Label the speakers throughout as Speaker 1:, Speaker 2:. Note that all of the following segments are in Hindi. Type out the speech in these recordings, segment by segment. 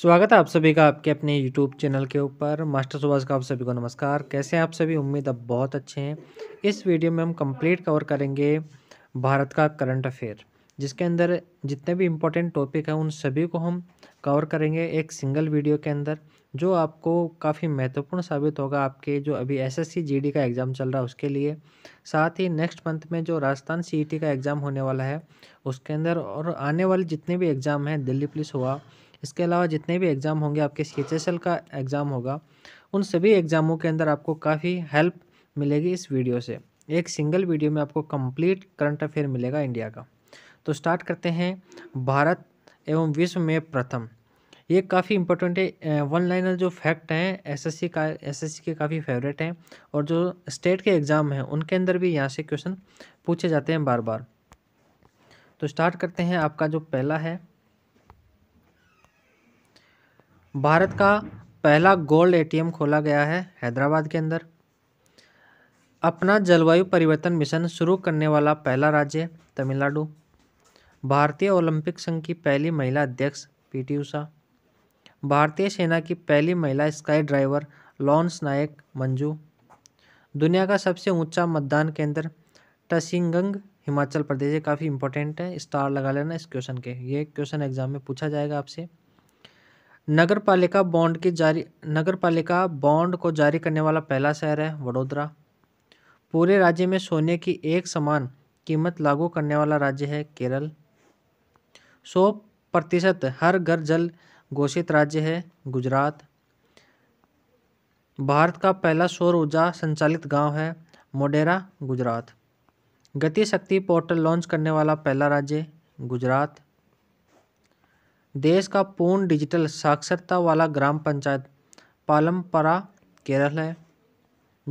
Speaker 1: स्वागत है आप सभी का आपके अपने यूट्यूब चैनल के ऊपर मास्टर सुभाष का आप सभी को नमस्कार कैसे हैं आप सभी उम्मीद अब बहुत अच्छे हैं इस वीडियो में हम कंप्लीट कवर करेंगे भारत का करंट अफेयर जिसके अंदर जितने भी इम्पोर्टेंट टॉपिक हैं उन सभी को हम कवर करेंगे एक सिंगल वीडियो के अंदर जो आपको काफ़ी महत्वपूर्ण साबित होगा आपके जो अभी एस एस का एग्ज़ाम चल रहा है उसके लिए साथ ही नेक्स्ट मंथ में जो राजस्थान सी e का एग्ज़ाम होने वाला है उसके अंदर और आने वाले जितने भी एग्ज़ाम हैं दिल्ली पुलिस हुआ इसके अलावा जितने भी एग्ज़ाम होंगे आपके सी एच एस एल का एग्ज़ाम होगा उन सभी एग्ज़ामों के अंदर आपको काफ़ी हेल्प मिलेगी इस वीडियो से एक सिंगल वीडियो में आपको कंप्लीट करंट अफेयर मिलेगा इंडिया का तो स्टार्ट करते हैं भारत एवं विश्व में प्रथम ये काफ़ी इंपॉर्टेंट है वन लाइनर जो फैक्ट हैं एसएससी का एसएससी के काफ़ी फेवरेट हैं और जो स्टेट के एग्ज़ाम हैं उनके अंदर भी यहाँ से क्वेश्चन पूछे जाते हैं बार बार तो स्टार्ट करते हैं आपका जो पहला है भारत का पहला गोल्ड एटीएम खोला गया है हैदराबाद के अंदर अपना जलवायु परिवर्तन मिशन शुरू करने वाला पहला राज्य तमिलनाडु भारतीय ओलंपिक संघ की पहली महिला अध्यक्ष पीटी उषा भारतीय सेना की पहली महिला skydiver lance Naik Manju दुनिया का सबसे ऊंचा मतदान केंद्र टसिंगंग हिमाचल प्रदेश काफ़ी इंपॉर्टेंट है स्टार लगा लेना इस क्वेश्चन के ये क्वेश्चन एग्जाम में पूछा जाएगा आपसे नगरपालिका बॉन्ड की जारी नगरपालिका बॉन्ड को जारी करने वाला पहला शहर है वडोदरा पूरे राज्य में सोने की एक समान कीमत लागू करने वाला राज्य है केरल सौ प्रतिशत हर घर जल घोषित राज्य है गुजरात भारत का पहला सौर ऊर्जा संचालित गांव है मोडेरा गुजरात गति शक्ति पोर्टल लॉन्च करने वाला पहला राज्य गुजरात देश का पूर्ण डिजिटल साक्षरता वाला ग्राम पंचायत पालमपरा केरल है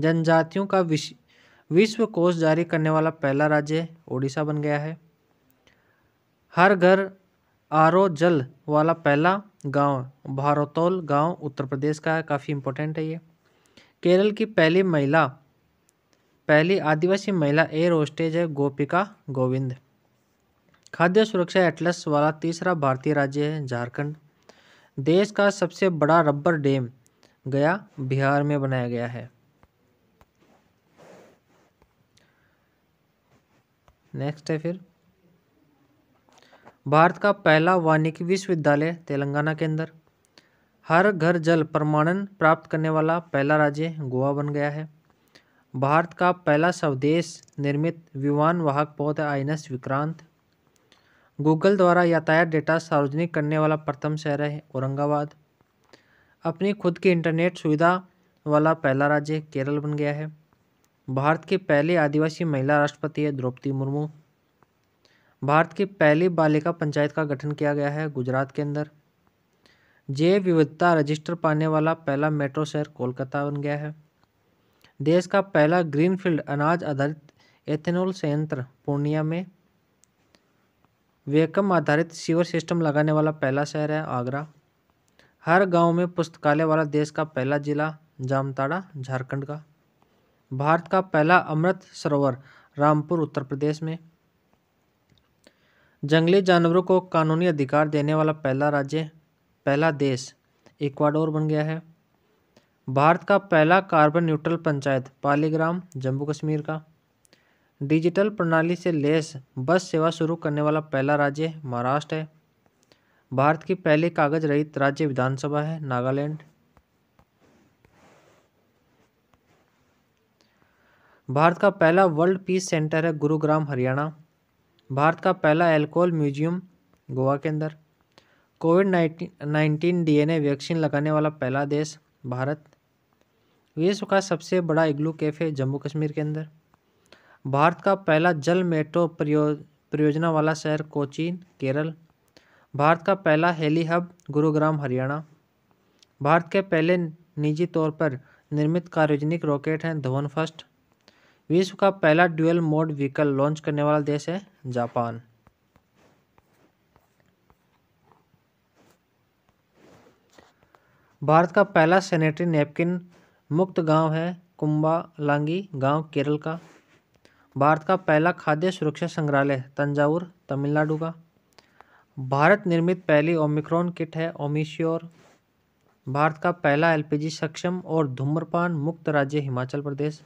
Speaker 1: जनजातियों का विश्व विश्व कोष जारी करने वाला पहला राज्य ओडिशा बन गया है हर घर आरओ जल वाला पहला गांव भारोतोल गांव उत्तर प्रदेश का है काफ़ी इम्पोर्टेंट है ये केरल की पहली महिला पहली आदिवासी महिला एयर होस्टेज है गोपिका गोविंद खाद्य सुरक्षा एटलस वाला तीसरा भारतीय राज्य है झारखंड देश का सबसे बड़ा रबर डैम गया बिहार में बनाया गया है नेक्स्ट है फिर भारत का पहला वानिकी विश्वविद्यालय तेलंगाना के अंदर हर घर जल प्रमाणन प्राप्त करने वाला पहला राज्य गोवा बन गया है भारत का पहला स्वदेश निर्मित विमान वाहक पौध आईनस विक्रांत गूगल द्वारा यातायात डेटा सार्वजनिक करने वाला प्रथम शहर है औरंगाबाद अपनी खुद की इंटरनेट सुविधा वाला पहला राज्य केरल बन गया है भारत के पहले आदिवासी महिला राष्ट्रपति है द्रौपदी मुर्मू भारत की पहली बालिका पंचायत का गठन किया गया है गुजरात के अंदर जैव विविधता रजिस्टर पाने वाला पहला मेट्रो शहर कोलकाता बन गया है देश का पहला ग्रीनफील्ड अनाज आधारित एथेनॉल संयंत्र पूर्णिया में वेकम आधारित सीवर सिस्टम लगाने वाला पहला शहर है आगरा हर गांव में पुस्तकालय वाला देश का पहला जिला जामताड़ा झारखंड का भारत का पहला अमृत सरोवर रामपुर उत्तर प्रदेश में जंगली जानवरों को कानूनी अधिकार देने वाला पहला राज्य पहला देश इक्वाडोर बन गया है भारत का पहला कार्बन न्यूट्रल पंचायत पालीग्राम जम्मू कश्मीर का डिजिटल प्रणाली से लेस बस सेवा शुरू करने वाला पहला राज्य महाराष्ट्र है भारत की पहली कागज रहित राज्य विधानसभा है नागालैंड भारत का पहला वर्ल्ड पीस सेंटर है गुरुग्राम हरियाणा भारत का पहला एल्कोहल म्यूजियम गोवा के अंदर कोविड नाइन्टीन डीएनए वैक्सीन लगाने वाला पहला देश भारत विश्व का सबसे बड़ा इग्लू कैफ़े जम्मू कश्मीर के अंदर भारत का पहला जल मेट्रो परियोजना वाला शहर कोचीन केरल भारत का पहला हेली हब गुरुग्राम हरियाणा भारत के पहले निजी तौर पर निर्मित कार्योजनिक रॉकेट हैं धवन फर्स्ट विश्व का पहला ड्यूअल मोड व्हीकल लॉन्च करने वाला देश है जापान भारत का पहला सैनिटरी नेपकिन मुक्त गांव है कुंबा लांगी गांव केरल का भारत का पहला खाद्य सुरक्षा संग्रहालय तंजावुर तमिलनाडु का भारत निर्मित पहली ओमिक्रॉन किट है ओमिश्योर भारत का पहला एलपीजी सक्षम और धूम्रपान मुक्त राज्य हिमाचल प्रदेश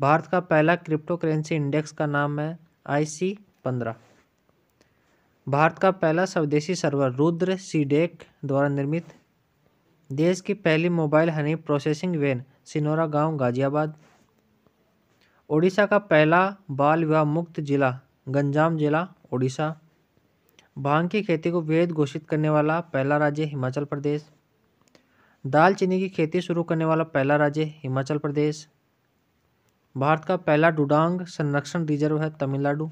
Speaker 1: भारत का पहला क्रिप्टो करेंसी इंडेक्स का नाम है आईसी पंद्रह भारत का पहला स्वदेशी सर्वर रुद्र सीडेक द्वारा निर्मित देश की पहली mobile honey processing van Sinora गांव गाजियाबाद ओडिशा का पहला बाल विवाह मुक्त जिला गंजाम जिला ओडिशा भांग की खेती को वैध घोषित करने वाला पहला राज्य हिमाचल प्रदेश दालचीनी की खेती शुरू करने वाला पहला राज्य हिमाचल प्रदेश भारत का पहला डुडांग संरक्षण रिजर्व है तमिलनाडु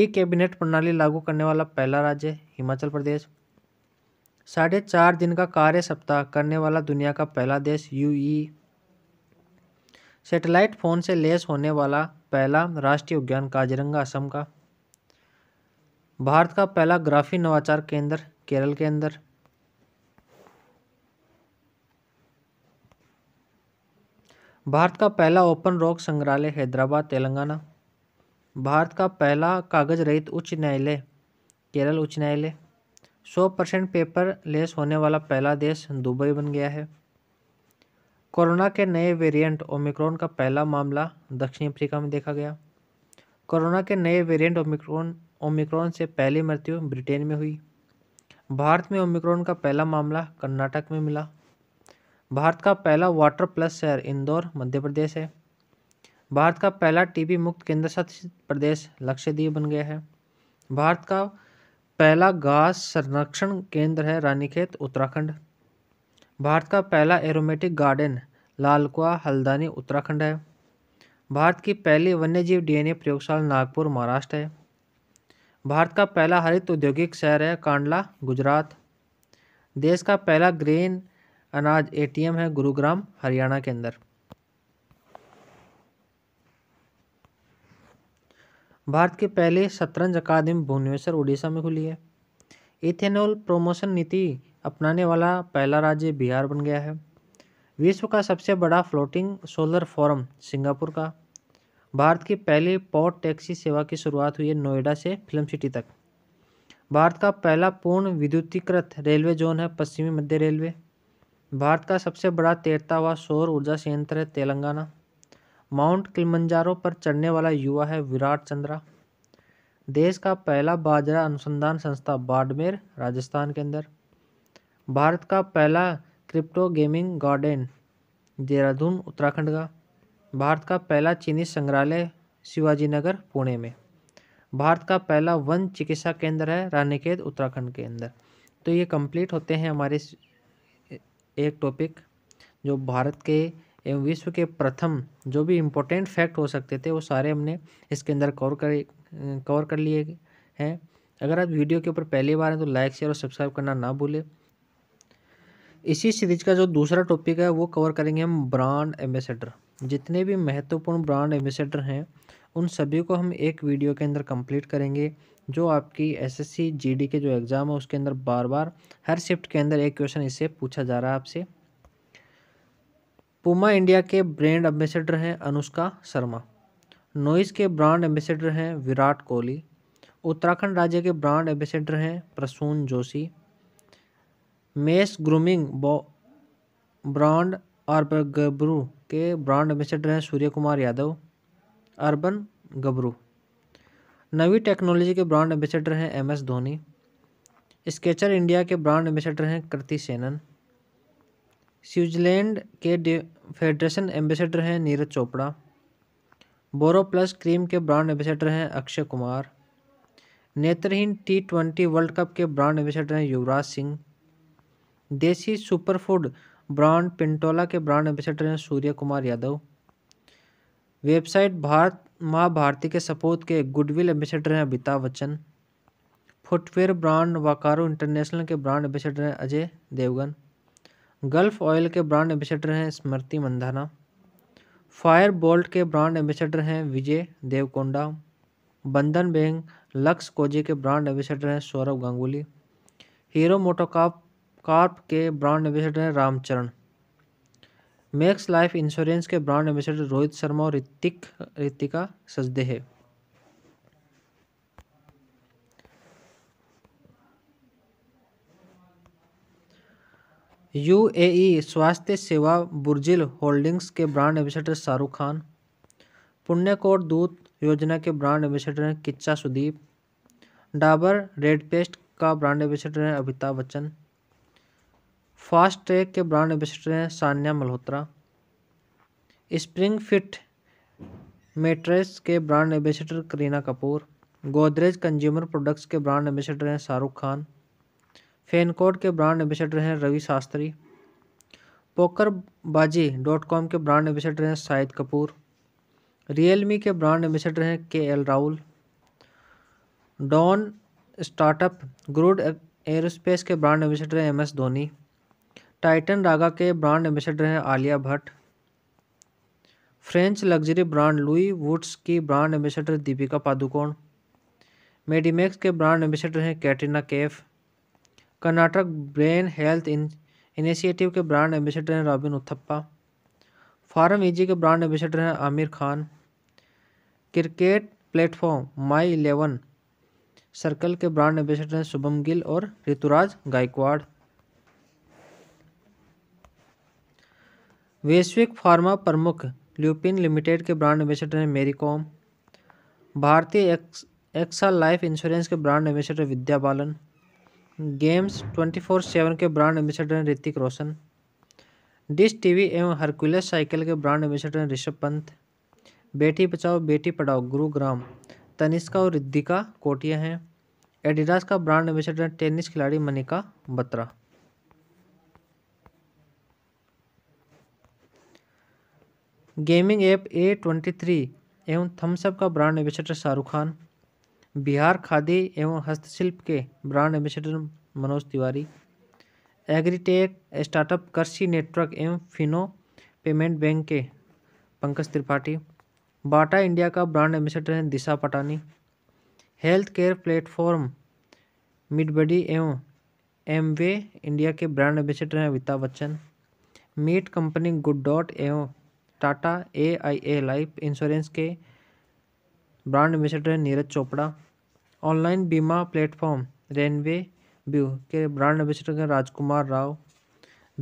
Speaker 1: ई कैबिनेट प्रणाली लागू करने वाला पहला राज्य हिमाचल प्रदेश साढ़े चार दिन का कार्य सप्ताह करने वाला दुनिया का पहला देश यूई सैटेलाइट फ़ोन से लेस होने वाला पहला राष्ट्रीय उद्यान काजरंगा असम का भारत का पहला ग्राफी नवाचार केंद्र केरल के अंदर भारत का पहला ओपन रॉक संग्रहालय हैदराबाद तेलंगाना भारत का पहला कागज रहित उच्च न्यायालय केरल उच्च न्यायालय सौ परसेंट पेपर लेस होने वाला पहला देश दुबई बन गया है कोरोना के नए वेरिएंट ओमिक्रॉन का पहला मामला दक्षिण अफ्रीका में देखा गया कोरोना के नए वेरिएंट ओमिक्रॉन ओमिक्रॉन से पहली मृत्यु ब्रिटेन में हुई भारत में ओमिक्रॉन का पहला मामला कर्नाटक में मिला भारत का पहला वाटर प्लस शहर इंदौर मध्य प्रदेश है भारत का पहला टीबी मुक्त केंद्र शासित प्रदेश लक्षद्वीप बन गया है भारत का पहला घास संरक्षण केंद्र है रानीखेत उत्तराखंड भारत का पहला एरोमेटिक गार्डन लालकुआ हल्द्वानी उत्तराखंड है भारत की पहली वन्यजीव डीएनए प्रयोगशाला नागपुर महाराष्ट्र है भारत का पहला हरित औद्योगिक शहर है कांडला गुजरात देश का पहला ग्रेन अनाज एटीएम है गुरुग्राम हरियाणा के अंदर भारत की पहली शतरंज अकादमी भुवनेश्वर उड़ीसा में खुली है इथेनॉल प्रोमोशन नीति अपनाने वाला पहला राज्य बिहार बन गया है विश्व का सबसे बड़ा फ्लोटिंग सोलर फोरम सिंगापुर का भारत की पहली पॉट टैक्सी सेवा की शुरुआत हुई है नोएडा से फिल्म सिटी तक भारत का पहला पूर्ण विद्युतीकृत रेलवे जोन है पश्चिमी मध्य रेलवे भारत का सबसे बड़ा तैरता हुआ सौर ऊर्जा संयंत्र है तेलंगाना माउंट किलमंजारो पर चढ़ने वाला युवा है विराट चंद्रा देश का पहला बाजरा अनुसंधान संस्था बाड़मेर राजस्थान के अंदर भारत का पहला crypto gaming garden Dehradun Uttarakhand का भारत का पहला चीनी संग्रहालय शिवाजी नगर पुणे में भारत का पहला वन चिकित्सा केंद्र है रानीखेत उत्तराखंड के अंदर तो ये कंप्लीट होते हैं हमारे एक टॉपिक जो भारत के एवं विश्व के प्रथम जो भी इम्पोर्टेंट फैक्ट हो सकते थे वो सारे हमने इसके अंदर कवर कर कवर कर लिए हैं अगर आप वीडियो के ऊपर पहली बार हैं तो लाइक शेयर और सब्सक्राइब करना ना भूलें इसी सीरीज का जो दूसरा टॉपिक है वो कवर करेंगे हम ब्रांड एम्बेसडर जितने भी महत्वपूर्ण ब्रांड एम्बेसडर हैं उन सभी को हम एक वीडियो के अंदर कंप्लीट करेंगे जो आपकी एसएससी जीडी के जो एग्ज़ाम है उसके अंदर बार बार हर शिफ्ट के अंदर एक क्वेश्चन इससे पूछा जा रहा है आपसे पुमा इंडिया के ब्रांड एम्बेसडर हैं अनुष्का शर्मा नोइस के ब्रांड एम्बेसडर हैं विराट कोहली उत्तराखंड राज्य के ब्रांड एम्बेसडर हैं Prasoon Joshi men's grooming brand urban Gabru के ब्रांड एम्बेसडर हैं सूर्य कुमार यादव अर्बन गबरू नवी टेक्नोलॉजी के ब्रांड एम्बेसडर हैं M S Dhoni Skechers India के ब्रांड एम्बेसडर हैं कृति सेनन स्विट्जरलैंड के फेडरेशन एम्बेसडर हैं नीरज चोपड़ा बोरो प्लस क्रीम के ब्रांड एम्बेसडर हैं अक्षय कुमार नेत्रहीन टी ट्वेंटी वर्ल्ड कप के ब्रांड एम्बेसडर हैं युवराज सिंह देसी सुपरफूड ब्रांड पिंटोला के ब्रांड एम्बेसडर हैं सूर्य कुमार यादव वेबसाइट भारत माँ भारती के सपोर्ट के गुडविल एम्बेसडर हैं Amitabh Bachchan footwear brand Walkaroo international के ब्रांड एम्बेसडर हैं अजय देवगन गल्फ ऑयल के ब्रांड एम्बेसडर हैं स्मृति मंधाना फायर बोल्ट के ब्रांड एम्बेसडर हैं Vijay Deverakonda Bandhan bank Lux Cozi के ब्रांड एम्बेसडर हैं सौरभ गांगुली हीरो मोटोकॉप कार्प के brand ambassador Ramcharan max life insurance के ब्रांड एम्बेसडर रोहित शर्मा और ऋतिक ऋतिका सजदे है यूएई स्वास्थ्य सेवा बुर्जिल होल्डिंग्स के ब्रांड एम्बेसडर शाहरुख खान पुण्यकोट दूत योजना के ब्रांड एम्बेसडर हैं किच्चा सुदीप डाबर रेड पेस्ट का ब्रांड एम्बेसडर है अमिताभ बच्चन फास्ट ट्रैक के ब्रांड एम्बेसडर हैं Sanya Malhotra spring fit mattress के brand ambassador Kareena Kapoor Godrej consumer products के ब्रांड एम्बेसडर हैं शाहरुख खान फैनकोड के ब्रांड एम्बेसडर हैं रवि शास्त्री पोकरबाजी डॉट कॉम के ब्रांड एम्बेसडर हैं शाहिद कपूर रियलमी के ब्रांड एम्बेसडर हैं K L Rahul drone startup Garuda aerospace के ब्रांड एम्बेसडर हैं M S Dhoni Titan Raga के ब्रांड एम्बेसडर हैं Alia Bhatt French luxury brand Louis Vuitton की ब्रांड एम्बेसडर दीपिका पादुकोण मेडिमैक्स के ब्रांड एम्बेसडर हैं Katrina Kaif Karnataka brain health in initiative के ब्रांड एम्बेसडर हैं रॉबिन उथप्पा फार्म ईजी के ब्रांड एम्बेसडर हैं आमिर खान क्रिकेट प्लेटफॉर्म माई इलेवन सर्कल के ब्रांड एम्बेसडर हैं शुभम गिल और ऋतुराज गायकवाड़ वैश्विक फार्मा प्रमुख ल्यूपिन लिमिटेड के ब्रांड एम्बेसडर हैं मेरी कॉम भारतीय एक्सा लाइफ इंश्योरेंस के brand ambassador Vidya Balan games twenty four seven के ब्रांड एम्बेसडर हैं ऋतिक रोशन डिश टीवी एवं हरकुलस साइकिल के ब्रांड एम्बेसडर हैं ऋषभ पंत बेटी बचाओ बेटी पढ़ाओ गुरुग्राम तनिष्का और रिद्धिका कोटिया हैं एडिडास का ब्रांड एम्बेसडर टेनिस खिलाड़ी Manika Batra gaming app A twenty three एवं थम्सअप का ब्रांड एम्बेसडर शाहरुख खान बिहार खादी एवं हस्तशिल्प के brand ambassador Manoj Tiwari agritech startup Krishi network एवं फिनो पेमेंट बैंक के पंकज त्रिपाठी बाटा इंडिया का ब्रांड एम्बेसडर हैं Disha Patani health care platform MediBuddy एवं एमवे इंडिया के ब्रांड एम्बेसडर हैं Amitabh Bachchan meat company good dot एवं Tata A I A life insurance के brand ambassador Neeraj Chopra online बीमा प्लेटफॉर्म रेनवे व्यू के brand ambassador Rajkumar Rao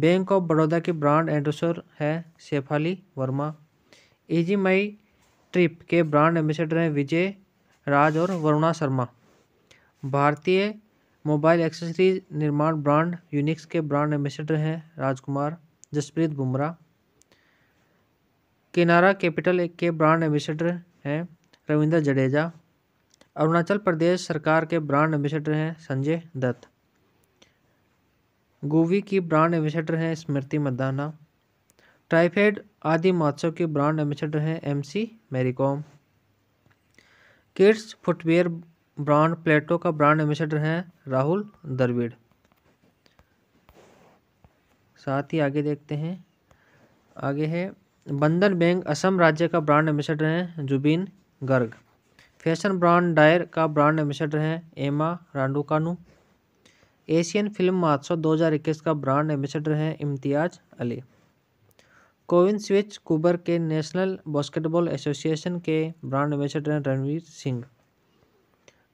Speaker 1: bank of Baroda के ब्रांड एंडोसर है Shafali Verma easy my trip के ब्रांड एम्बेसडर हैं विजय राज और वरुणा शर्मा भारतीय मोबाइल एक्सेसरीज निर्माण ब्रांड यूनिक्स के ब्रांड एम्बेसडर हैं राजकुमार जसप्रीत बुमराह किनारा कैपिटल के ब्रांड एम्बेसडर हैं रविंद्र जडेजा अरुणाचल प्रदेश सरकार के ब्रांड एम्बेसडर हैं संजय दत्त गोवी की ब्रांड एम्बेसडर हैं स्मृति मदाना ट्राइफेड आदि महोत्सव के ब्रांड एम्बेसडर हैं MC MaryKom kids footwear brand Plato का ब्रांड एम्बेसडर हैं राहुल द्रविड़ साथ ही आगे देखते हैं आगे है बंधन बैंक असम राज्य का ब्रांड एम्बेसडर हैं Zubeen Garg fashion brand Dior का ब्रांड एम्बेसडर हैं एमा रांडुकानू एशियन फिल्म महोत्सव इक्कीस का ब्रांड एम्बेसडर हैं इम्तियाज अली कोविन स्विच कुबर के नेशनल बास्केटबॉल एसोसिएशन के ब्रांड एम्बेसडर हैं रणवीर सिंह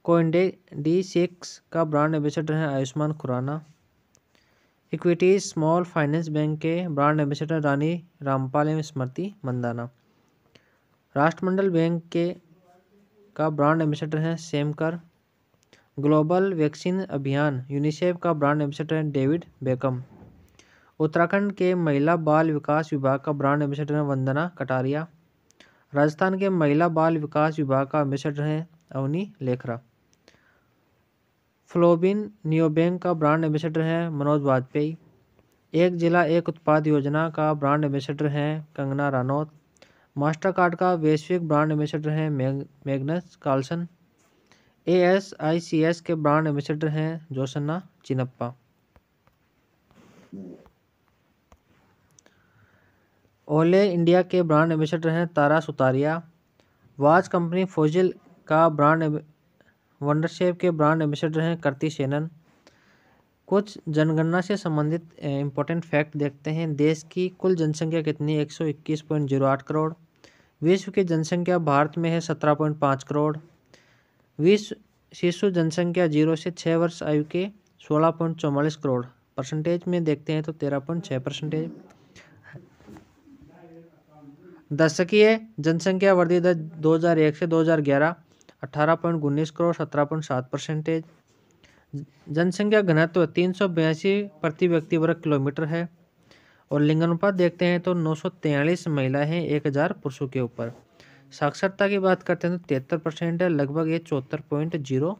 Speaker 1: कोइंडे डी सिक्स का ब्रांड एम्बेसडर हैं Ayushmann Khurrana equity small finance bank के ब्रांड एम्बेसडर रानी रामपाल एवं स्मृति मंदाना राष्ट्रमंडल बैंक के का ब्रांड एम्बेसडर हैं सेमकर ग्लोबल वैक्सीन अभियान यूनिसेफ का ब्रांड एम्बेसडर है डेविड बेकम उत्तराखंड के महिला बाल विकास विभाग का ब्रांड एम्बेसडर है वंदना कटारिया राजस्थान के महिला बाल विकास विभाग का एम्बेसडर हैं अवनी लेखरा फ्लोबिन नियोबैंक का ब्रांड एम्बेसडर हैं मनोज वाजपेयी एक जिला एक उत्पाद योजना का ब्रांड एम्बेसडर हैं कंगना रानौत मास्टर कार्ड का वैश्विक ब्रांड एम्बेसडर हैं Magnus Carlsen A S I C S के ब्रांड एम्बेसडर हैं जोसन्ना चिनप्पा ओले इंडिया के ब्रांड एम्बेसडर हैं Tara Sutaria watch company Fossil का ब्रांड वंडरशेप के ब्रांड एम्बेसडर हैं करती सेनन कुछ जनगणना से संबंधित इंपॉर्टेंट फैक्ट देखते हैं देश की कुल जनसंख्या कितनी एक सौ इक्कीस पॉइंट जीरो आठ करोड़ विश्व की जनसंख्या भारत में है सत्रह पॉइंट पाँच करोड़ विश्व शिशु जनसंख्या जीरो से छः वर्ष आयु के सोलह पॉइंट चौवालीस करोड़ परसेंटेज में देखते हैं तो तेरह पॉइंट छः परसेंटेज दशकीय जनसंख्या वृद्धि दर 2001 से 2011 अठारह पॉइंट उन्नीस करोड़ सत्रह पॉइंट सात परसेंटेज जनसंख्या घनत्व तीन सौ बयासी प्रति व्यक्ति वर्ग किलोमीटर है और लिंगानुपात देखते हैं तो नौ सौ तैंतालीस महिलाएँ हैं एक हज़ार पुरुषों के ऊपर साक्षरता की बात करते हैं तो तिहत्तर परसेंट है लगभग ये चौहत्तर पॉइंट जीरो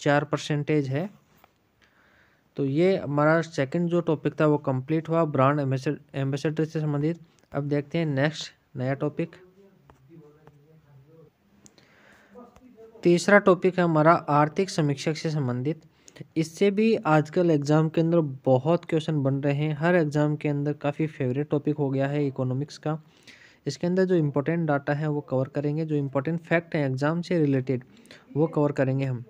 Speaker 1: चार परसेंटेज है तो ये हमारा सेकंड जो टॉपिक था वो कंप्लीट हुआ ब्रांड एम्बेसडर से संबंधित अब देखते हैं नेक्स्ट नया टॉपिक तीसरा टॉपिक है हमारा आर्थिक समीक्षक से संबंधित इससे भी आजकल एग्ज़ाम के अंदर बहुत क्वेश्चन बन रहे हैं हर एग्ज़ाम के अंदर काफ़ी फेवरेट टॉपिक हो गया है इकोनॉमिक्स का इसके अंदर जो इम्पोर्टेंट डाटा है वो कवर करेंगे जो इम्पोर्टेंट फैक्ट हैं एग्ज़ाम से रिलेटेड वो कवर करेंगे हम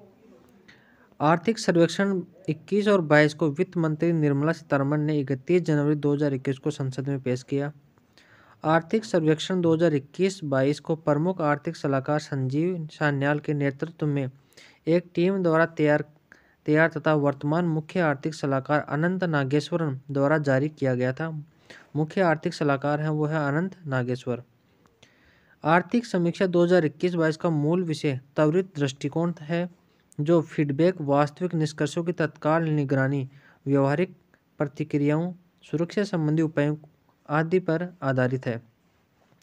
Speaker 1: आर्थिक सर्वेक्षण 21 और 22 को वित्त मंत्री निर्मला सीतारमण ने 31 जनवरी 2021 को संसद में पेश किया आर्थिक सर्वेक्षण 2021-22 को प्रमुख आर्थिक सलाहकार संजीव सान्याल के नेतृत्व में एक टीम द्वारा तैयार तैयार तथा वर्तमान मुख्य आर्थिक सलाहकार अनंत नागेश्वरन द्वारा जारी किया गया था मुख्य आर्थिक सलाहकार हैं वो है अनंत नागेश्वर आर्थिक समीक्षा 2021-22 का मूल विषय त्वरित दृष्टिकोण है जो फीडबैक वास्तविक निष्कर्षों की तत्काल निगरानी व्यवहारिक प्रतिक्रियाओं सुरक्षा संबंधी उपायों आदि पर आधारित है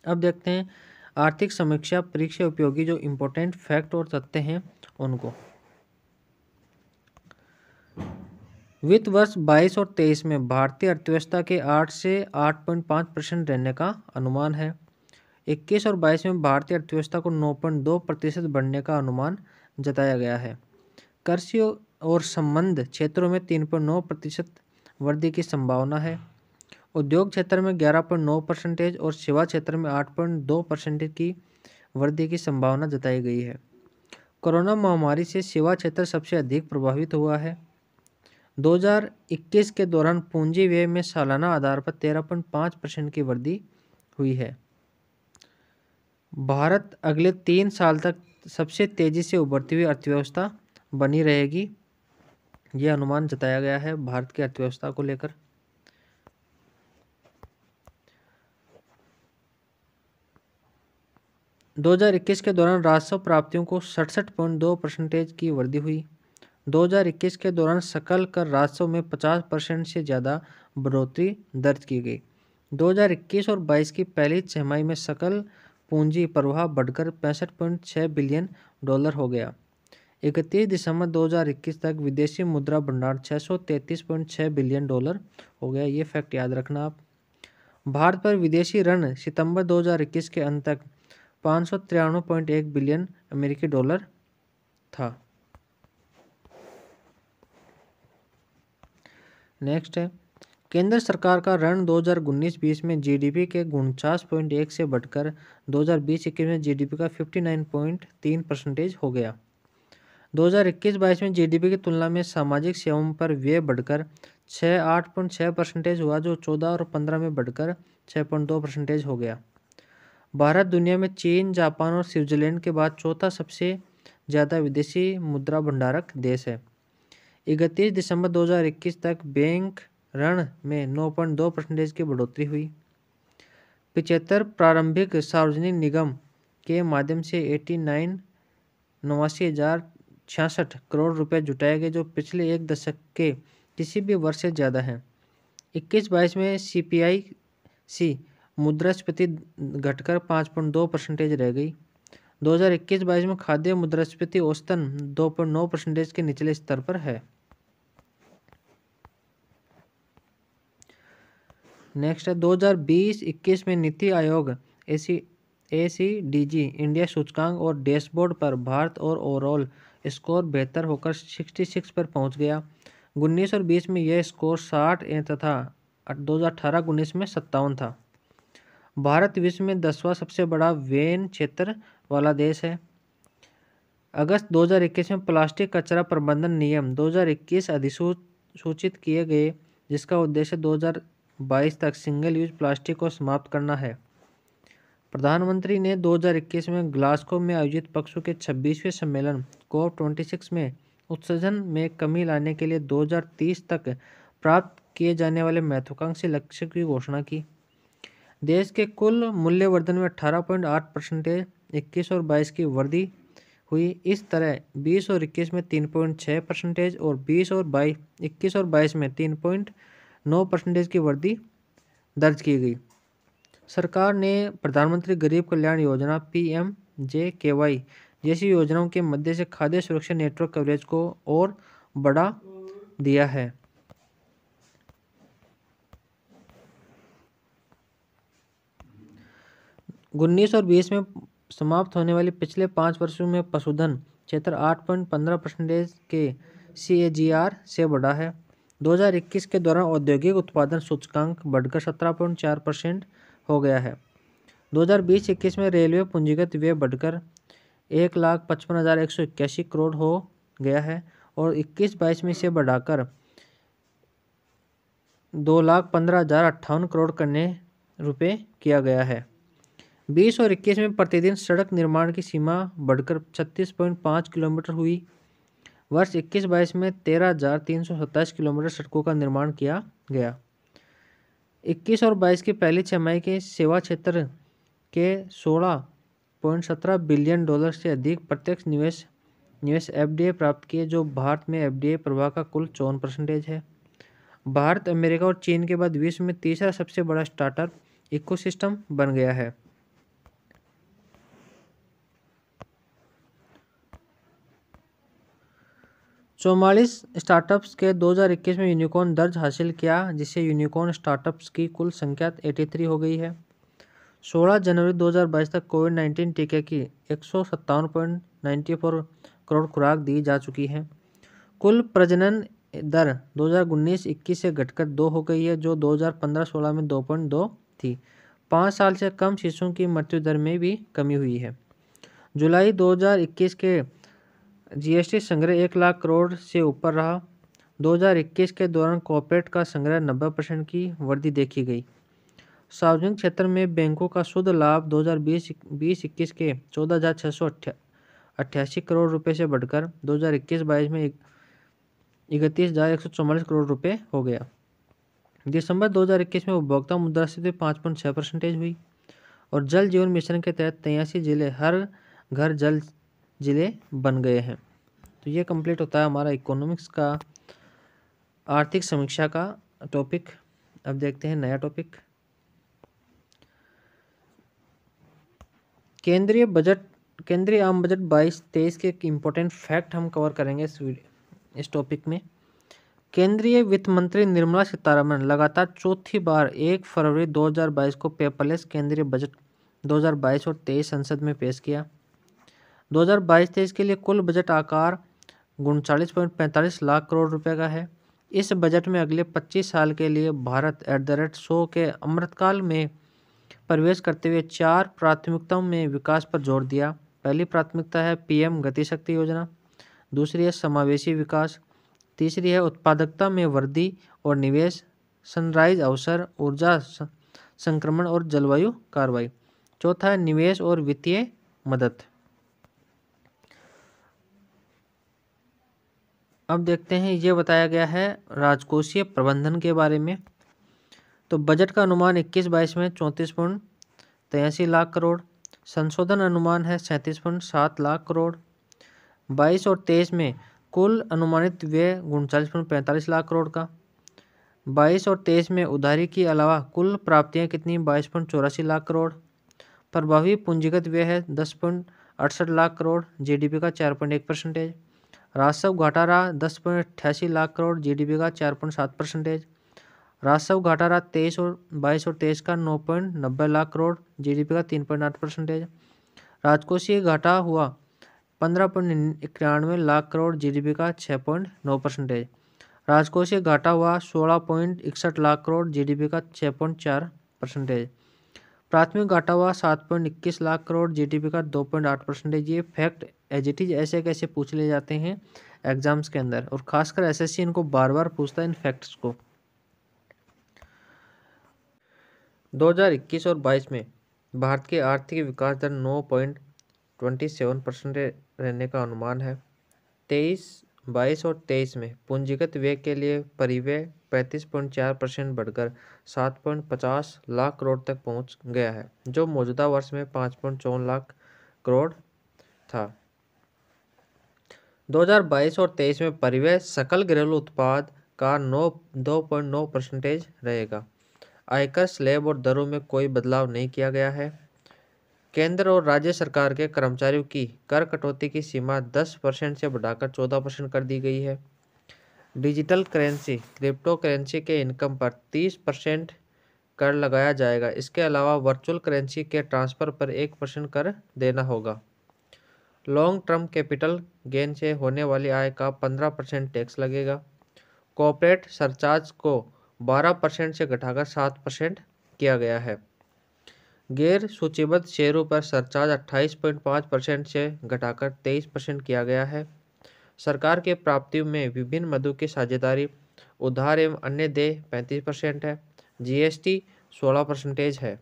Speaker 1: अब देखते हैं आर्थिक समीक्षा परीक्षा उपयोगी जो इम्पोर्टेंट फैक्ट और तथ्य हैं उनको वित्त वर्ष 22 और 23 में भारतीय अर्थव्यवस्था के 8 से 8.5 परसेंट रहने का अनुमान है 21 और 22 में भारतीय अर्थव्यवस्था को 9.2 प्रतिशत बढ़ने का अनुमान जताया गया है कृषि और संबंध क्षेत्रों में 3.9 प्रतिशत वृद्धि की संभावना है उद्योग क्षेत्र में ग्यारह पॉइंट नौ परसेंटेज और सेवा क्षेत्र में आठ पॉइंट दो परसेंटेज की वृद्धि की संभावना जताई गई है कोरोना महामारी से सेवा क्षेत्र सबसे अधिक प्रभावित हुआ है 2021 के दौरान पूंजी व्यय में सालाना आधार पर तेरह पॉइंट पाँच परसेंट की वृद्धि हुई है भारत अगले तीन साल तक सबसे तेज़ी से उभरती हुई अर्थव्यवस्था बनी रहेगी यह अनुमान जताया गया है भारत की अर्थव्यवस्था को लेकर 2021 के दौरान राजस्व प्राप्तियों को सड़सठ पॉइंट दो परसेंटेज की वृद्धि हुई 2021 के दौरान सकल कर राजस्व में 50 परसेंट से ज़्यादा बढ़ोतरी दर्ज की गई 2021 और 22 की पहली छमाही में सकल पूंजी प्रवाह बढ़कर पैंसठ पॉइंट छः बिलियन डॉलर हो गया 31 दिसंबर 2021 तक विदेशी मुद्रा भंडार 633.6 बिलियन डॉलर हो गया ये फैक्ट याद रखना आप भारत पर विदेशी ऋण सितंबर 2021 के अंत तक पाँच सौ तिरानवे पॉइंट एक बिलियन अमेरिकी डॉलर था नेक्स्ट है केंद्र सरकार का रण 2019-20 में जीडीपी के उनचास पॉइंट एक से बढ़कर 2020-21 में जीडीपी का 59.3 परसेंटेज हो गया 2021-22 में जीडीपी की तुलना में सामाजिक सेवाओं पर व्यय बढ़कर छः आठ पॉइंट छः परसेंटेज हुआ जो चौदह और पंद्रह में बढ़कर छः पॉइंट दो परसेंटेज हो गया भारत दुनिया में चीन जापान और स्विट्जरलैंड के बाद चौथा सबसे ज़्यादा विदेशी मुद्रा भंडारक देश है इकतीस दिसंबर 2021 तक बैंक ऋण में नौ पॉइंट दो परसेंटेज की बढ़ोतरी हुई पिचहत्तर प्रारंभिक सार्वजनिक निगम के माध्यम से एटी नाइन नवासी हज़ार छियासठ करोड़ रुपए जुटाए गए जो पिछले एक दशक के किसी भी वर्ष से ज़्यादा हैं इक्कीस बाईस में सी पी आई सी मुद्रास्फीति घटकर पाँच पॉइंट दो परसेंटेज रह गई 2021 हज़ार में खाद्य मुद्रास्फीति औसतन नौ परसेंटेज के निचले स्तर पर है नेक्स्ट है 2020-21 में नीति आयोग एसी एसीडीजी इंडिया सूचकांक और डैशबोर्ड पर भारत और ओवरऑल स्कोर बेहतर होकर 66 पर पहुंच गया उन्नीस और बीस में यह स्कोर 60 तथा अठारह उन्नीस में सत्तावन था भारत विश्व में दसवां सबसे बड़ा वेन क्षेत्र वाला देश है अगस्त 2021 में प्लास्टिक कचरा प्रबंधन नियम 2021 अधिसूचित किए गए जिसका उद्देश्य 2022 तक सिंगल यूज प्लास्टिक को समाप्त करना है प्रधानमंत्री ने 2021 में ग्लास्को में आयोजित पक्षों के 26वें सम्मेलन कोप 26 में उत्सर्जन में कमी लाने के लिए 2030 तक प्राप्त किए जाने वाले महत्वाकांक्षी लक्ष्य की घोषणा की देश के कुल मूल्यवर्धन में अठारह पॉइंट आठ परसेंटेज इक्कीस और बाईस की वृद्धि हुई इस तरह बीस और इक्कीस में तीन पॉइंट छः परसेंटेज और बीस और बाईस इक्कीस और बाईस में तीन पॉइंट नौ परसेंटेज की वृद्धि दर्ज की गई सरकार ने प्रधानमंत्री गरीब कल्याण योजना पी एम जे के वाई जैसी योजनाओं के मध्य से खाद्य सुरक्षा नेटवर्क कवरेज को और बढ़ा दिया है उन्नीस और बीस में समाप्त होने वाले पिछले पाँच वर्षों में पशुधन क्षेत्र आठ पॉइंट पंद्रह परसेंटेज के सी ए जी आर से बढ़ा है 2021 के दौरान औद्योगिक उत्पादन सूचकांक बढ़कर सत्रह पॉइंट चार परसेंट हो गया है 2020-21 में रेलवे पूंजीगत व्यय बढ़कर एक लाख पचपन हज़ार एक सौ इक्यासी करोड़ हो गया है और 21-22 में इसे बढ़ाकर दो लाख पंद्रह हज़ार अट्ठावन करोड़ करने रुपए किया गया है बीस और इक्कीस में प्रतिदिन सड़क निर्माण की सीमा बढ़कर छत्तीस पॉइंट पाँच किलोमीटर हुई वर्ष इक्कीस बाईस में तेरह हजार तीन सौ सत्ताईस किलोमीटर सड़कों का निर्माण किया गया इक्कीस और बाईस की पहली छमाई के सेवा क्षेत्र के सोलह पॉइंट सत्रह बिलियन डॉलर से अधिक प्रत्यक्ष निवेश निवेश एफडीए प्राप्त किए जो भारत में एफडीए प्रवाह का कुल चौवन परसेंटेज है भारत अमेरिका और चीन के बाद विश्व में तीसरा सबसे बड़ा स्टार्टअप इकोसिस्टम बन गया है चौवालीस स्टार्टअप्स के 2021 में यूनिकॉर्न दर्ज हासिल किया जिससे यूनिकॉर्न स्टार्टअप्स की कुल संख्या 83 हो गई है 16 जनवरी 2022 तक कोविड 19 टीके की एक करोड़ खुराक दी जा चुकी है कुल प्रजनन दर 2019-21 से घटकर दो हो गई है जो 2015-16 में 2.2 थी पाँच साल से कम शिशुओं की मृत्यु दर में भी कमी हुई है जुलाई 2021 के जीएसटी संग्रह एक लाख करोड़ से ऊपर रहा 2021 के दौरान कॉपरेट का संग्रह 90 परसेंट की वृद्धि देखी गई सार्वजनिक क्षेत्र में बैंकों का शुद्ध लाभ 2020-21 के चौदह हज़ार सौ अट्ठासी करोड़ रुपए से बढ़कर 2021-22 में इकतीस हज़ार एक सौ चौवालीस करोड़ रुपए हो गया दिसंबर 2021 में उपभोक्ता मुद्रास्फीति पाँच पॉइंट छः परसेंटेज हुई और जल जीवन मिशन के तहत तेयासी जिले हर घर जल ज़िले बन गए हैं तो ये कंप्लीट होता है हमारा इकोनॉमिक्स का आर्थिक समीक्षा का टॉपिक अब देखते हैं नया टॉपिक केंद्रीय बजट केंद्रीय आम बजट बाईस तेईस के एक इम्पोर्टेंट फैक्ट हम कवर करेंगे इस इस टॉपिक में केंद्रीय वित्त मंत्री निर्मला सीतारमण लगातार चौथी बार एक फरवरी 2022 को पेपरलेस केंद्रीय बजट 2022 और 23 संसद में पेश किया दो हज़ार बाईस तेईस के लिए कुल बजट आकार उनचालीस पॉइंट पैंतालीस लाख करोड़ रुपए का है इस बजट में अगले पच्चीस साल के लिए भारत एट द रेट सो के अमृतकाल में प्रवेश करते हुए चार प्राथमिकताओं में विकास पर जोर दिया पहली प्राथमिकता है पीएम गतिशक्ति योजना दूसरी है समावेशी विकास तीसरी है उत्पादकता में वृद्धि और निवेश सनराइज अवसर ऊर्जा संक्रमण और जलवायु कार्रवाई चौथा है निवेश और वित्तीय मदद अब देखते हैं ये बताया गया है राजकोषीय प्रबंधन के बारे में तो बजट का अनुमान इक्कीस बाईस में चौंतीस पॉइंट तिरासी लाख करोड़ संशोधन अनुमान है सैंतीस पॉइंट सात लाख करोड़ बाईस और तेईस में कुल अनुमानित व्यय उनचालीस पॉइंट पैंतालीस लाख करोड़ का बाईस और तेईस में उधारी के अलावा कुल प्राप्तियां कितनी बाईस पॉइंट चौरासी लाख करोड़ प्रभावी पूंजीगत व्यय है दस पॉइंट अड़सठ लाख करोड़ जीडीपी का चार पॉइंट एक परसेंटेज राजस्व घाटा रहा दस पॉइंट अठासी लाख करोड़ जीडीपी का चार पॉइंट सात परसेंटेज राजस्व घाटा रहा तेईस और बाईस और तेईस का नौ पॉइंट नब्बे लाख करोड़ जीडीपी का तीन पॉइंट आठ परसेंटेज राजकोषीय घाटा हुआ पंद्रह पॉइंट इक्यानवे लाख करोड़ जीडीपी का छः पॉइंट नौ परसेंटेज राजकोषीय घाटा हुआ सोलह पॉइंट इकसठ लाख करोड़ जी का छः पॉइंट चार परसेंटेज प्राथमिक घाटा हुआ सात पॉइंट इक्कीस लाख करोड़ जीडीपी का दो पॉइंट आठ परसेंटेज ये फैक्ट एज इट इज ऐसे कैसे पूछ ले जाते हैं एग्जाम्स के अंदर और खासकर एसएससी इनको बार बार पूछता है इन फैक्ट्स को 2021 और 22 में भारत की आर्थिक विकास दर नौ पॉइंट ट्वेंटी सेवन परसेंट रहने का अनुमान है तेईस बाईस और तेईस में पूंजीगत व्यय के लिए परिव्यय पैंतीस पॉइंट चार परसेंट बढ़कर सात पॉइंट पचास लाख करोड़ तक पहुंच गया है जो मौजूदा वर्ष में पाँच पॉइंट चौवन लाख करोड़ था 2022 और 23 में परिवय सकल घरेलू उत्पाद का नौ दो पॉइंट नौ परसेंटेज रहेगा आयकर स्लैब और दरों में कोई बदलाव नहीं किया गया है केंद्र और राज्य सरकार के कर्मचारियों की कर कटौती की सीमा 10 परसेंट से बढ़ाकर 14 परसेंट कर दी गई है डिजिटल करेंसी क्रिप्टो करेंसी के इनकम पर तीस परसेंट कर लगाया जाएगा इसके अलावा वर्चुअल करेंसी के ट्रांसफ़र पर एक परसेंट कर देना होगा लॉन्ग टर्म कैपिटल गेन से होने वाली आय का पंद्रह परसेंट टैक्स लगेगा कॉपरेट सरचार्ज को बारह परसेंट से घटाकर सात परसेंट किया गया है गैर सूचीबद्ध शेयरों पर सरचार्ज अट्ठाईस पॉइंट पाँच परसेंट से घटाकर तेईस परसेंट किया गया है सरकार के प्राप्तियों में विभिन्न मधु की साझेदारी उधार एवं अन्य दे पैंतीस परसेंट है जीएसटी सोलह परसेंटेज है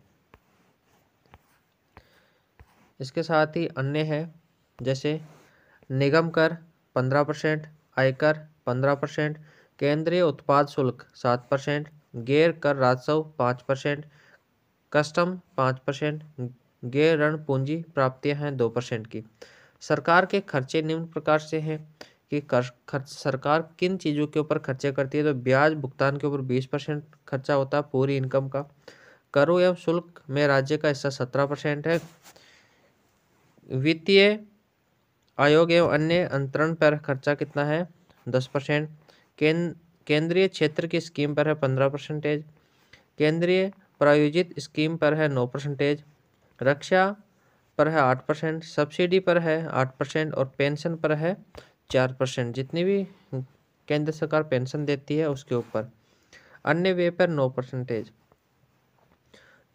Speaker 1: इसके साथ ही अन्य है जैसे निगम कर पंद्रह परसेंट आयकर पंद्रह परसेंट केंद्रीय उत्पाद शुल्क सात परसेंट गैर कर राजस्व पाँच परसेंट कस्टम पाँच परसेंट गैर ऋण पूंजी प्राप्तियां हैं दो परसेंट की सरकार के खर्चे निम्न प्रकार से हैं कि खर्च सरकार किन चीज़ों के ऊपर खर्चे करती है तो ब्याज भुगतान के ऊपर बीस परसेंट खर्चा होता है पूरी इनकम का करो एवं शुल्क में राज्य का हिस्सा सत्रह परसेंट है वित्तीय आयोग एवं अन्य अंतरण पर खर्चा कितना है दस परसेंट केंद्र केंद्रीय क्षेत्र की स्कीम पर है पंद्रह परसेंटेज केंद्रीय प्रायोजित स्कीम पर है नौ परसेंटेज रक्षा पर है आठ परसेंट सब्सिडी पर है आठ परसेंट और पेंशन पर है चार परसेंट जितनी भी केंद्र सरकार पेंशन देती है उसके ऊपर अन्य वे पर नौ परसेंटेज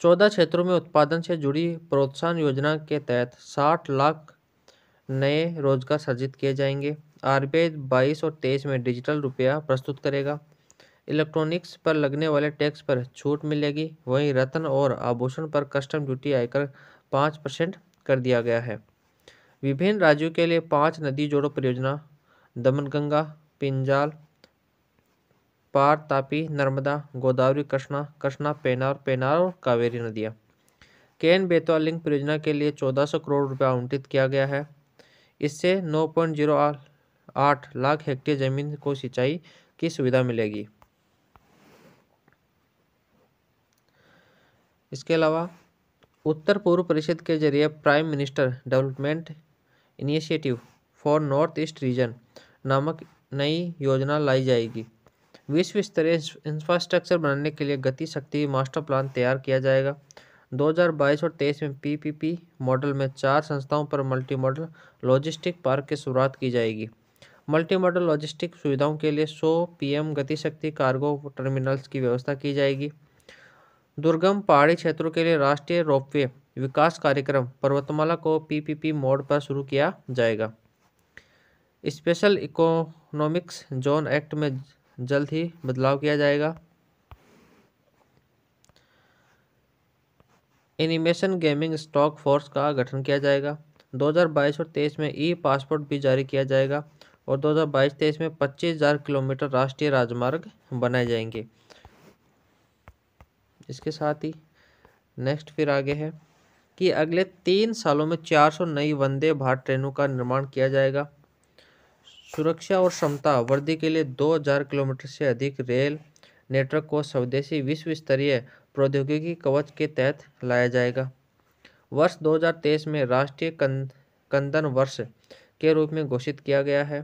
Speaker 1: चौदह क्षेत्रों में उत्पादन से जुड़ी प्रोत्साहन योजना के तहत साठ लाख नए रोजगार सर्जित किए जाएंगे आर बाईस और तेईस में डिजिटल रुपया प्रस्तुत करेगा इलेक्ट्रॉनिक्स पर लगने वाले टैक्स पर छूट मिलेगी वहीं रत्न और आभूषण पर कस्टम ड्यूटी आयकर पाँच परसेंट कर दिया गया है विभिन्न राज्यों के लिए पांच नदी जोड़ो परियोजना दमनगंगा पिंजाल पार तापी नर्मदा गोदावरी कृष्णा कृष्णा पेनार पेनार और कावेरी नदियाँ केन बेतवा लिंक परियोजना के लिए 1400 करोड़ रुपया आवंटित किया गया है इससे 9.08 लाख हेक्टेयर जमीन को सिंचाई की सुविधा मिलेगी इसके अलावा उत्तर पूर्व परिषद के जरिए prime minister development initiative for north east region नामक नई योजना लाई जाएगी विश्व स्तरीय इंफ्रास्ट्रक्चर बनाने के लिए गति शक्ति मास्टर प्लान तैयार किया जाएगा 2022 और 23 में पीपीपी मॉडल में चार संस्थाओं पर मल्टी मॉडल लॉजिस्टिक पार्क की शुरुआत की जाएगी मल्टी मॉडल लॉजिस्टिक सुविधाओं के लिए 100 पीएम गति शक्ति कार्गो टर्मिनल्स की व्यवस्था की जाएगी दुर्गम पहाड़ी क्षेत्रों के लिए राष्ट्रीय रोपवे विकास कार्यक्रम पर्वतमाला को पीपीपी मोड पर शुरू किया जाएगा स्पेशल इकोनॉमिक्स जोन एक्ट में जल्द ही बदलाव किया जाएगा एनिमेशन गेमिंग स्टॉक फोर्स का गठन किया जाएगा 2022 और 23 में ई पासपोर्ट भी जारी किया जाएगा और 2022-23 में 25,000 किलोमीटर राष्ट्रीय राजमार्ग बनाए जाएंगे इसके साथ ही नेक्स्ट फिर आगे है कि अगले तीन सालों में 400 नई वंदे भारत ट्रेनों का निर्माण किया जाएगा सुरक्षा और क्षमता वृद्धि के लिए 2000 किलोमीटर से अधिक रेल नेटवर्क को स्वदेशी विश्व स्तरीय प्रौद्योगिकी कवच के तहत लाया जाएगा वर्ष 2023 में राष्ट्रीय कंदन वर्ष के रूप में घोषित किया गया है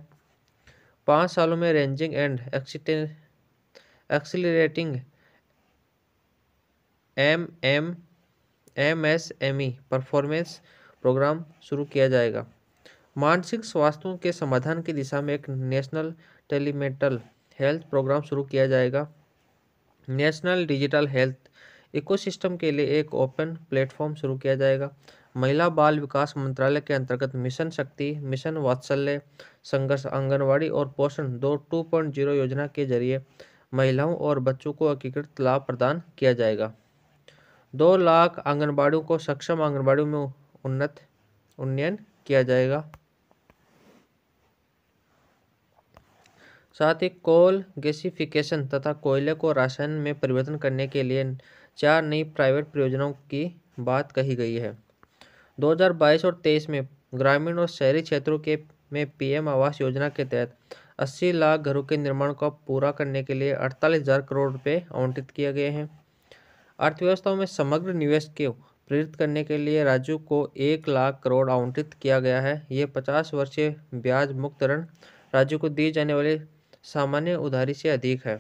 Speaker 1: पाँच सालों में रेंजिंग एंड एक्सीटे accelerating M M M S M E performance programme शुरू किया जाएगा मानसिक स्वास्थ्यों के समाधान की दिशा में एक नेशनल टेलीमेंटल हेल्थ प्रोग्राम शुरू किया जाएगा नेशनल डिजिटल हेल्थ इकोसिस्टम के लिए एक ओपन प्लेटफॉर्म शुरू किया जाएगा महिला बाल विकास मंत्रालय के अंतर्गत मिशन शक्ति मिशन वात्सल्य संघर्ष आंगनवाड़ी और पोषण दो टू पॉइंट जीरो योजना के जरिए महिलाओं और बच्चों को एकीकृत लाभ प्रदान किया जाएगा दो लाख आंगनबाड़ियों को सक्षम आंगनबाड़ियों में उन्नत उन्नयन किया जाएगा साथ ही कोल गैसिफिकेशन तथा कोयले को रासायन में परिवर्तन करने के लिए चार नई प्राइवेट परियोजनाओं की बात कही गई है 2022 और 23 में ग्रामीण और शहरी क्षेत्रों के में पीएम आवास योजना के तहत 80 लाख घरों के निर्माण को पूरा करने के लिए अड़तालीस हज़ार करोड़ रुपये आवंटित किए गए हैं अर्थव्यवस्थाओं में समग्र निवेश को प्रेरित करने के लिए राज्यों को एक लाख करोड़ आवंटित किया गया है ये पचास वर्षीय ब्याज मुक्त ऋण राज्यों को दिए जाने वाले सामान्य उधारी से अधिक है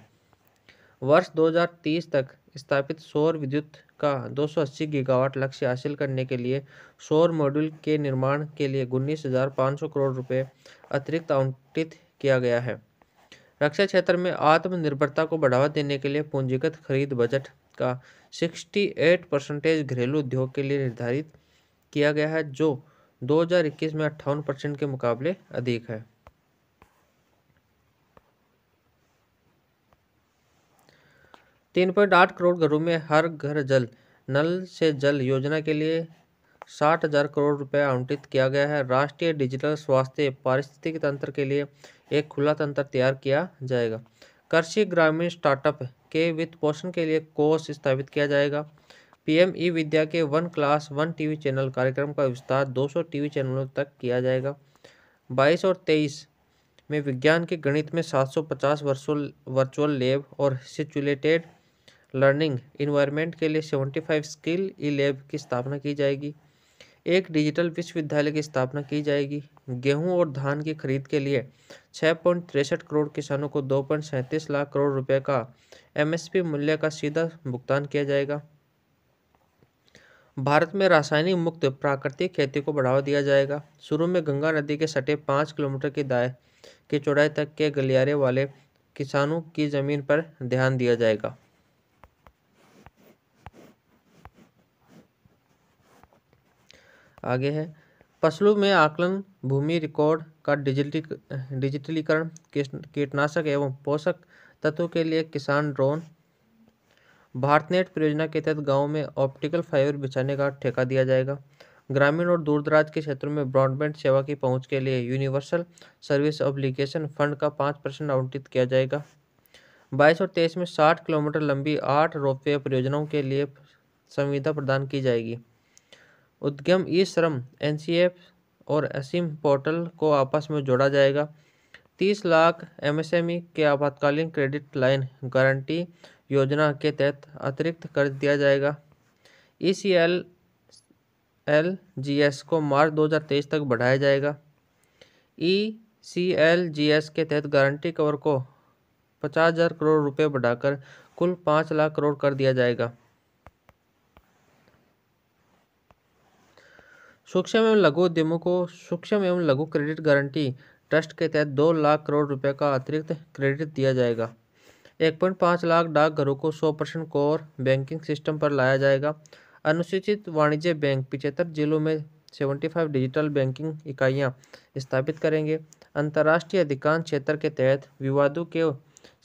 Speaker 1: वर्ष 2030 तक स्थापित सौर विद्युत का 280 गीगावाट लक्ष्य हासिल करने के लिए सौर मॉड्यूल के निर्माण के लिए उन्नीस करोड़ रुपए अतिरिक्त आवंटित किया गया है रक्षा क्षेत्र में आत्मनिर्भरता को बढ़ावा देने के लिए पूंजीगत खरीद बजट का 68 परसेंटेज घरेलू उद्योग के लिए निर्धारित किया गया है जो 2021 में अट्ठावन परसेंट के मुकाबले अधिक है तीन पॉइंट आठ करोड़ घरों में हर घर जल नल से जल योजना के लिए साठ हजार करोड़ रुपए आवंटित किया गया है राष्ट्रीय डिजिटल स्वास्थ्य पारिस्थितिक तंत्र के लिए एक खुला तंत्र तैयार किया जाएगा कृषि ग्रामीण स्टार्टअप के वित्त पोषण के लिए कोष स्थापित किया जाएगा पीएम ई विद्या के one class one TV channel कार्यक्रम का विस्तार 200 टीवी चैनलों तक किया जाएगा 22 और 23 में विज्ञान के गणित में 750 वर्चुअल वर्चुअल लैब और सिचुलेटेड लर्निंग इन्वायरमेंट के लिए 75 स्किल ई लैब की स्थापना की जाएगी एक डिजिटल विश्वविद्यालय की स्थापना की जाएगी गेहूं और धान की खरीद के लिए छः पॉइंट तिरसठ करोड़ किसानों को दो पॉइंट सैंतीस लाख करोड़ रुपए का एमएसपी मूल्य का सीधा भुगतान किया जाएगा भारत में रासायनिक मुक्त प्राकृतिक खेती को बढ़ावा दिया जाएगा शुरू में गंगा नदी के सटे पाँच किलोमीटर की दाय की चौड़ाई तक के गलियारे वाले किसानों की जमीन पर ध्यान दिया जाएगा आगे है फसलों में आकलन भूमि रिकॉर्ड का डिजिटलीकरण कीटनाशक एवं पोषक तत्वों के लिए किसान ड्रोन भारतनेट परियोजना के तहत गाँव में ऑप्टिकल फाइबर बिछाने का ठेका दिया जाएगा ग्रामीण और दूरदराज के क्षेत्रों में ब्रॉडबैंड सेवा की पहुंच के लिए यूनिवर्सल सर्विस ऑब्लिगेशन फंड का पाँच परसेंट आवंटित किया जाएगा बाईस और तेईस में साठ किलोमीटर लंबी आठ रोपवे परियोजनाओं के लिए संविधा प्रदान की जाएगी उद्यम ई श्रम एन और असीम पोर्टल को आपस में जोड़ा जाएगा तीस लाख एमएसएमई के आपातकालीन क्रेडिट लाइन गारंटी योजना के तहत अतिरिक्त कर दिया जाएगा E C L L G S को मार्च 2023 तक बढ़ाया जाएगा E C L G S के तहत गारंटी कवर को पचास हज़ार करोड़ रुपए बढ़ाकर कुल पाँच लाख करोड़ कर दिया जाएगा सूक्ष्म एवं लघु उद्यमों को सूक्ष्म एवं लघु क्रेडिट गारंटी ट्रस्ट के तहत दो लाख करोड़ रुपए का अतिरिक्त क्रेडिट दिया जाएगा एक पॉइंट पाँच लाख डाकघरों को सौ परसेंट कोर बैंकिंग सिस्टम पर लाया जाएगा अनुसूचित वाणिज्य बैंक पिचहत्तर जिलों में सेवेंटी फाइव डिजिटल बैंकिंग इकाइयाँ स्थापित करेंगे अंतर्राष्ट्रीय अधिकांश क्षेत्र के तहत विवादों के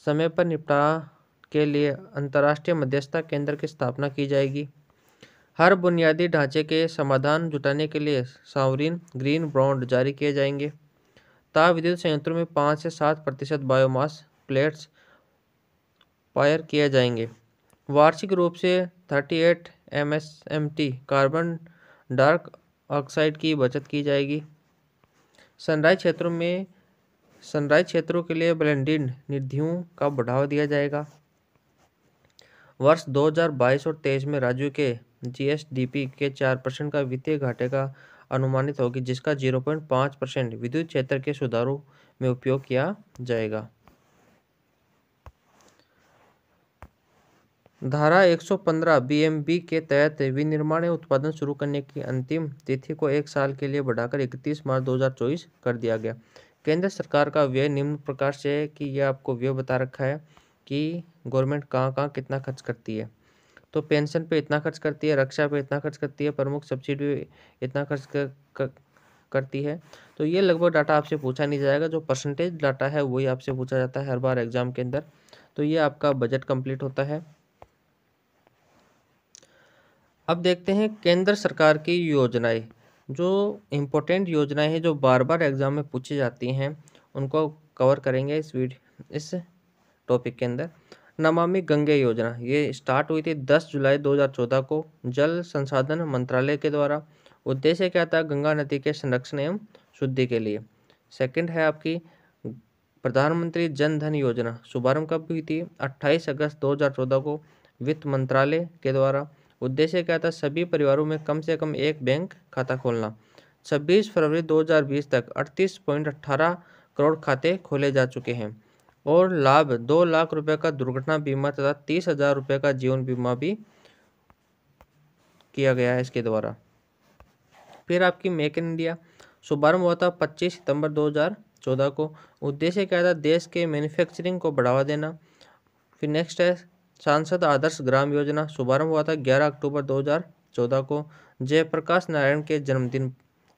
Speaker 1: समय पर निपटान के लिए अंतर्राष्ट्रीय मध्यस्थता केंद्र की स्थापना की जाएगी हर बुनियादी ढांचे के समाधान जुटाने के लिए सावरीन ग्रीन बॉन्ड जारी किए जाएंगे ताप विद्युत संयंत्रों में पाँच से सात प्रतिशत बायोमास प्लेट्स पायर किए जाएंगे वार्षिक रूप से 38 टी कार्बन डार्क ऑक्साइड की बचत की जाएगी सनराइज क्षेत्रों में सनराइज क्षेत्रों के लिए ब्लेंडिड निधियों का बढ़ावा दिया जाएगा वर्ष 2022 और 23 में राज्यों के जीएसडीपी के चार परसेंट का वित्तीय घाटे का अनुमानित होगी जिसका जीरो पॉइंट पाँच परसेंट विद्युत क्षेत्र के सुधारों में उपयोग किया जाएगा धारा 115 बीएमबी के तहत विनिर्माण उत्पादन शुरू करने की अंतिम तिथि को एक साल के लिए बढ़ाकर 31 मार्च 2024 कर दिया गया केंद्र सरकार का व्यय निम्न प्रकार से है कि यह आपको व्यय बता रखा है कि गवर्नमेंट कहाँ कहाँ कितना खर्च करती है तो पेंशन पे इतना खर्च करती है रक्षा पे इतना खर्च करती है प्रमुख सब्सिडी इतना खर्च कर, कर, करती है तो ये लगभग डाटा आपसे पूछा नहीं जाएगा जो परसेंटेज डाटा है वही आपसे पूछा जाता है हर बार एग्जाम के अंदर तो ये आपका बजट कंप्लीट होता है अब देखते हैं केंद्र सरकार की योजनाएं जो इम्पोर्टेंट योजनाएं हैं जो बार बार एग्जाम में पूछी जाती हैं उनको कवर करेंगे इस वीडियो इस टॉपिक के अंदर नमामि गंगे योजना ये स्टार्ट हुई थी 10 जुलाई 2014 को जल संसाधन मंत्रालय के द्वारा उद्देश्य क्या था गंगा नदी के संरक्षण एवं शुद्धि के लिए सेकंड है आपकी प्रधानमंत्री जन धन योजना शुभारंभ कब हुई थी 28 अगस्त 2014 को वित्त मंत्रालय के द्वारा उद्देश्य क्या था सभी परिवारों में कम से कम एक बैंक खाता खोलना छब्बीस फरवरी दो तक अड़तीस करोड़ खाते खोले जा चुके हैं और लाभ दो लाख रुपए का दुर्घटना बीमा तथा तीस हजार रुपये का जीवन बीमा भी किया गया है इसके द्वारा फिर आपकी मेक इन इंडिया शुभारंभ हुआ था पच्चीस सितंबर 2014 को उद्देश्य क्या था देश के मैन्युफैक्चरिंग को बढ़ावा देना फिर नेक्स्ट है सांसद आदर्श ग्राम योजना शुभारंभ हुआ था 11 अक्टूबर 2014 को जयप्रकाश नारायण के जन्मदिन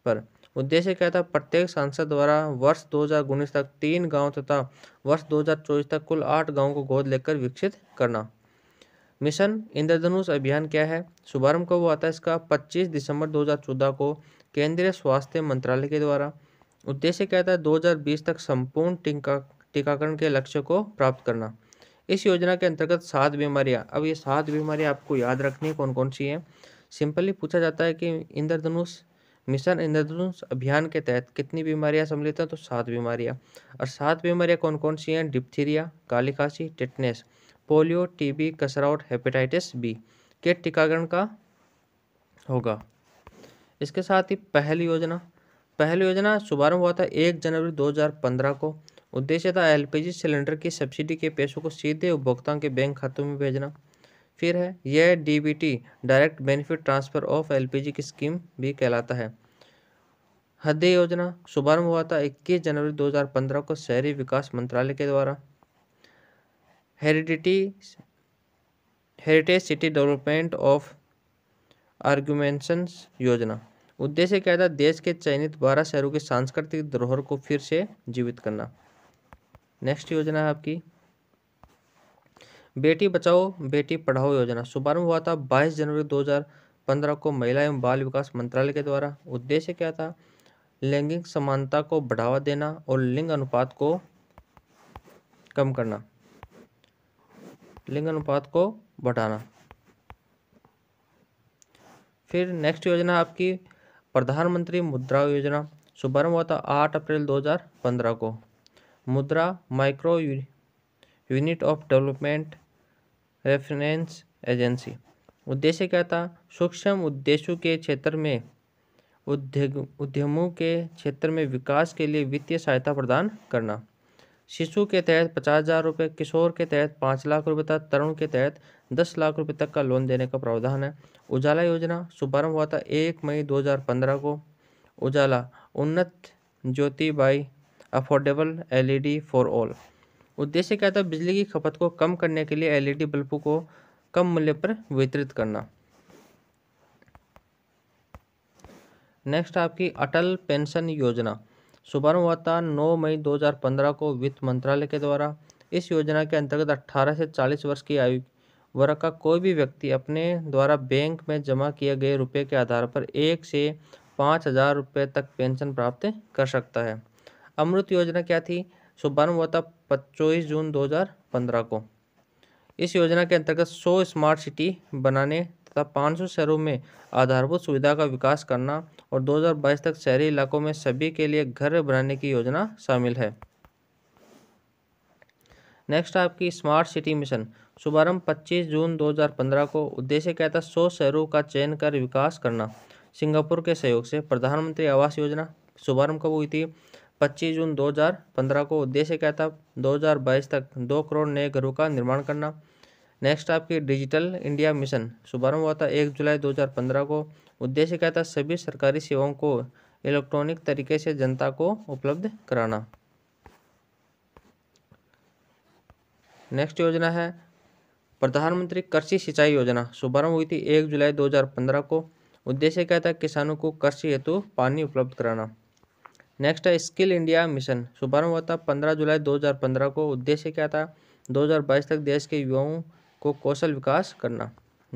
Speaker 1: पर उद्देश्य क्या था प्रत्येक सांसद द्वारा वर्ष दो तक तीन गांव तथा वर्ष दो तक कुल आठ गाँव को गोद लेकर विकसित करना मिशन इंद्रधनुष अभियान क्या है शुभारंभ कब हुआ था इसका 25 दिसंबर 2014 को केंद्रीय स्वास्थ्य मंत्रालय के द्वारा उद्देश्य क्या था 2020 तक संपूर्ण टीका टीकाकरण के लक्ष्य को प्राप्त करना इस योजना के अंतर्गत सात बीमारियां अब ये सात बीमारियां आपको याद रखनी कौन कौन सी हैं सिंपली पूछा जाता है कि इंद्रधनुष मिशन इंद्रधनुष अभियान के तहत कितनी बीमारियां सम्मिलित हैं तो सात बीमारियां और सात बीमारियां कौन कौन सी हैं डिप्थीरिया काली खांसी टिटनेस पोलियो टीबी कसराउट हेपेटाइटिस बी के टीकाकरण का होगा इसके साथ ही पहली योजना पहली योजना शुभारंभ हुआ था एक जनवरी 2015 को उद्देश्य था एलपीजी सिलेंडर की सब्सिडी के पैसों को सीधे उपभोक्ताओं के बैंक खातों में भेजना फिर है यह DBT direct benefit transfer of LPG की स्कीम भी कहलाता है हृदय योजना शुभारंभ हुआ था 21 जनवरी 2015 को शहरी विकास मंत्रालय के द्वारा heredity heritage city development of augmentations योजना उद्देश्य क्या था देश के चयनित बारह शहरों के सांस्कृतिक धरोहर को फिर से जीवित करना नेक्स्ट योजना है आपकी बेटी बचाओ बेटी पढ़ाओ योजना शुभारंभ हुआ था 22 जनवरी 2015 को महिला एवं बाल विकास मंत्रालय के द्वारा उद्देश्य क्या था लैंगिक समानता को बढ़ावा देना और लिंग अनुपात को कम करना लिंग अनुपात को बढ़ाना फिर नेक्स्ट योजना आपकी प्रधानमंत्री मुद्रा योजना शुभारंभ हुआ था आठ अप्रैल 2015 को Mudra micro unit of development reference agency उद्देश्य क्या था सूक्ष्म उद्देश्यों के क्षेत्र में उद्योग उद्यमों के क्षेत्र में विकास के लिए वित्तीय सहायता प्रदान करना शिशु के तहत पचास हज़ार रुपये किशोर के तहत पाँच लाख रुपये तक तरुण के तहत दस लाख रुपये तक का लोन देने का प्रावधान है उजाला योजना शुभारंभ हुआ था एक मई 2015 को Ujala Unnat Jyoti by affordable LED for all उद्देश्य क्या था बिजली की खपत को कम करने के लिए एलईडी बल्बों को कम मूल्य पर वितरित करना नेक्स्ट आपकी अटल पेंशन योजना शुभारंभ हुआ था नौ मई 2015 को वित्त मंत्रालय के द्वारा इस योजना के अंतर्गत 18 से 40 वर्ष की आयु वर्ग का कोई भी व्यक्ति अपने द्वारा बैंक में जमा किए गए रुपये के आधार पर एक से पाँच हज़ार रुपये तक पेंशन प्राप्त कर सकता है अमृत योजना क्या थी शुभारंभ हुआ था पच्चीस जून 2015 को इस योजना के अंतर्गत 100 स्मार्ट सिटी बनाने तथा 500 शहरों में आधारभूत सुविधा का विकास करना और 2022 तक शहरी इलाकों में सभी के लिए घर बनाने की योजना शामिल है नेक्स्ट आपकी स्मार्ट सिटी मिशन शुभारंभ 25 जून 2015 को उद्देश्य क्या था सौ शहरों का चयन कर विकास करना सिंगापुर के सहयोग से प्रधानमंत्री आवास योजना शुभारंभ कब हुई थी 25 जून 2015 को उद्देश्य क्या था 2022 तक दो करोड़ नए घरों का निर्माण करना नेक्स्ट आपकी डिजिटल इंडिया मिशन शुभारंभ हुआ था एक जुलाई 2015 को उद्देश्य क्या था सभी सरकारी सेवाओं को इलेक्ट्रॉनिक तरीके से जनता को उपलब्ध कराना नेक्स्ट योजना है प्रधानमंत्री कृषि सिंचाई योजना शुभारंभ हुई थी एक जुलाई 2015 को उद्देश्य क्या था किसानों को कृषि हेतु पानी उपलब्ध कराना नेक्स्ट है स्किल इंडिया मिशन शुभारंभ हुआ था पंद्रह जुलाई पंद्रह को उद्देश्य क्या था 2022 तक देश के युवाओं को कौशल विकास करना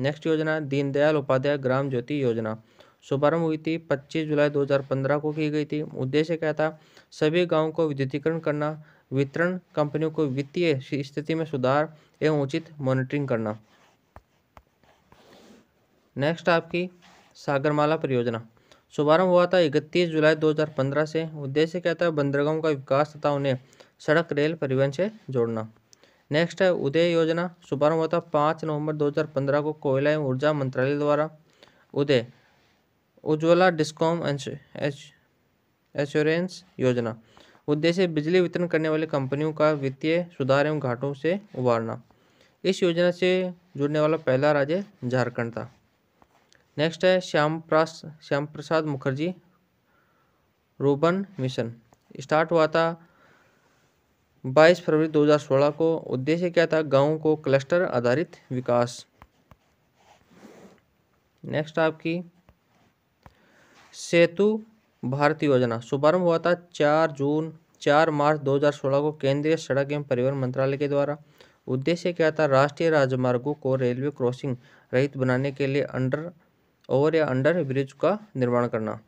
Speaker 1: नेक्स्ट योजना दीनदयाल उपाध्याय ग्राम ज्योति योजना शुभारंभ हुई थी 25 जुलाई 2015 को की गई थी उद्देश्य क्या था सभी गांवों को विद्युतीकरण करना वितरण कंपनियों को वित्तीय स्थिति में सुधार एवं उचित मॉनिटरिंग करना नेक्स्ट आपकी सागरमाला परियोजना शुभारंभ हुआ था इकतीस जुलाई 2015 से उद्देश्य क्या था बंदरगाहों का विकास तथा उन्हें सड़क रेल परिवहन से जोड़ना नेक्स्ट है उदय योजना शुभारंभ होता है पाँच नवंबर 2015 को कोयला एवं ऊर्जा मंत्रालय द्वारा उदय उज्ज्वला डिस्कॉम एश्योरेंस योजना उद्देश्य बिजली वितरण करने वाली कंपनियों का वित्तीय सुधार एवं घाटों से उबारना इस योजना से जुड़ने वाला पहला राज्य झारखंड था नेक्स्ट है श्याम प्रास Shyama Prasad Mukherjee rurban mission start हुआ था 22 फरवरी 2016 को उद्देश्य क्या था गाँव को क्लस्टर आधारित विकास नेक्स्ट आपकी सेतु भारत योजना शुभारंभ हुआ था चार जून चार मार्च 2016 को केंद्रीय सड़क एवं परिवहन मंत्रालय के द्वारा उद्देश्य क्या था राष्ट्रीय राजमार्गों को रेलवे क्रॉसिंग रहित बनाने के लिए अंडर ओवर या अंडर ब्रिज का निर्माण करना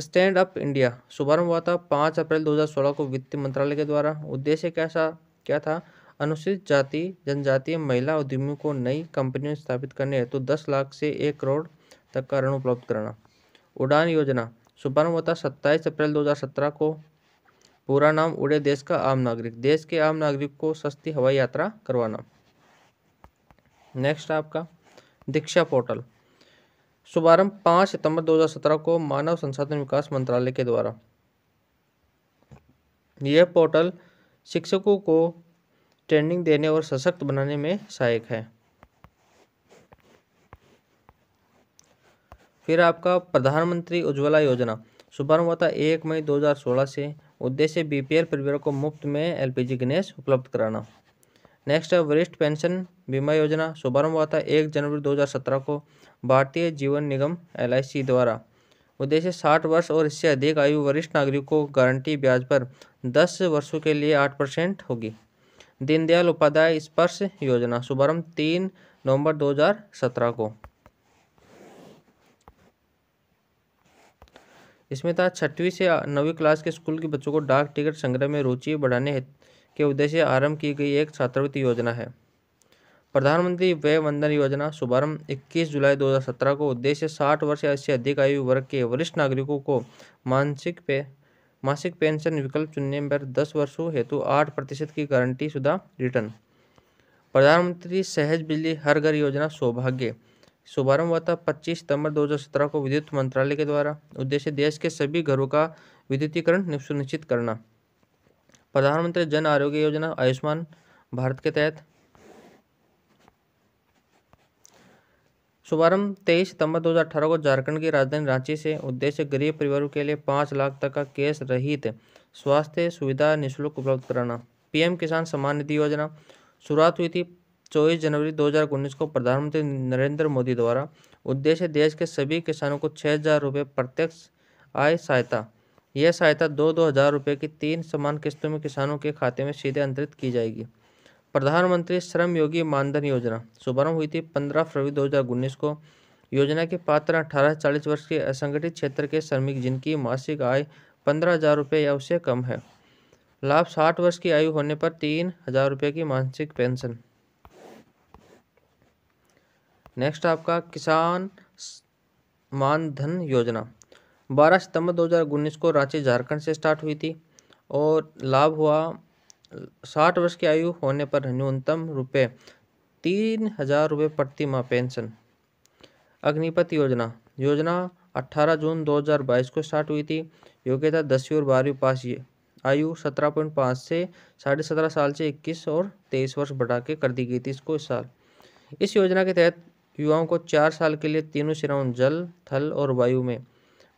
Speaker 1: स्टैंड अप इंडिया शुभारंभ हुआ था पाँच अप्रैल 2016 को वित्त मंत्रालय के द्वारा उद्देश्य कैसा क्या था अनुसूचित जाति जनजातीय महिला उद्यमियों को नई कंपनियों स्थापित करने हेतु तो दस लाख से एक करोड़ तक का ऋण उपलब्ध कराना उड़ान योजना शुभारंभ था सत्ताईस अप्रैल सत्रह को पूरा नाम उड़े देश का आम नागरिक देश के आम नागरिक को सस्ती हवाई यात्रा करवाना नेक्स्ट आपका दीक्षा पोर्टल शुभारंभ पाँच सितंबर 2017 को मानव संसाधन विकास मंत्रालय के द्वारा यह पोर्टल शिक्षकों को ट्रेनिंग देने और सशक्त बनाने में सहायक है फिर आपका प्रधानमंत्री उज्ज्वला योजना शुभारंभ हुआ था एक मई 2016 से उद्देश्य बीपीएल परिवारों को मुफ्त में एलपीजी गैस उपलब्ध कराना नेक्स्ट है वरिष्ठ पेंशन बीमा योजना शुभारंभ हुआ था एक जनवरी 2017 को भारतीय जीवन निगम एल द्वारा उद्देश्य 60 वर्ष और इससे अधिक आयु वरिष्ठ नागरिकों को गारंटी ब्याज पर 10 वर्षों के लिए 8 परसेंट होगी दीनदयाल उपाध्याय स्पर्श योजना शुभारंभ 3 नवंबर 2017 को इसमें था छठवीं से नवी क्लास के स्कूल के बच्चों को डाक टिकट संग्रह में रुचि बढ़ाने के उद्देश्य आरंभ की गई एक छात्रवृत्ति योजना है प्रधानमंत्री वय वंदन योजना शुभारंभ 21 जुलाई 2017 को उद्देश्य 60 वर्ष से अधिक आयु वर्ग के वरिष्ठ नागरिकों को मानसिक पे मासिक पेंशन विकल्प चुनने पर दस वर्षों हेतु आठ प्रतिशत की गारंटी शुदा रिटर्न प्रधानमंत्री सहज बिजली हर घर योजना सौभाग्य शुभारंभ हुआ था पच्चीस सितंबर सत्रह को विद्युत मंत्रालय के द्वारा उद्देश्य देश के सभी घरों का विद्युतीकरण सुनिश्चित करना प्रधानमंत्री जन आरोग्य योजना आयुष्मान भारत के तहत शुभारंभ तेईस सितंबर 2018 को झारखंड की राजधानी रांची से उद्देश्य गरीब परिवारों के लिए पाँच लाख तक का कैश रहित स्वास्थ्य सुविधा निःशुल्क उपलब्ध कराना पीएम किसान सम्मान निधि योजना शुरुआत हुई थी चौबीस जनवरी 2019 को प्रधानमंत्री नरेंद्र मोदी द्वारा उद्देश्य देश के सभी किसानों को छः हज़ार रुपये प्रत्यक्ष आय सहायता यह सहायता दो दो हज़ार रुपये की तीन समान किस्तों में किसानों के खाते में सीधे अंतरित की जाएगी प्रधानमंत्री श्रम योगी मानधन योजना शुभारंभ हुई थी पंद्रह फरवरी दो हज़ार उन्नीस को योजना के पात्र अठारह चालीस वर्ष के असंगठित क्षेत्र के श्रमिक जिनकी मासिक आय पंद्रह हज़ार रुपये या उससे कम है लाभ साठ वर्ष की आयु होने पर तीन हज़ार रुपये की मासिक पेंशन नेक्स्ट आपका किसान मानधन योजना 12 सितंबर 2019 को रांची झारखंड से स्टार्ट हुई थी और लाभ हुआ साठ वर्ष की आयु होने पर न्यूनतम रुपये तीन हजार रुपये प्रति माह पेंशन अग्निपथ योजना योजना 18 जून 2022 को स्टार्ट हुई थी योग्यता दसवीं और बारहवीं पास ये आयु 17.5 से साढ़े सत्रह साल से 21 और 23 वर्ष बढ़ा के कर दी गई थी इसको इस साल इस योजना के तहत युवाओं को चार साल के लिए तीनों सिराओं जल थल और वायु में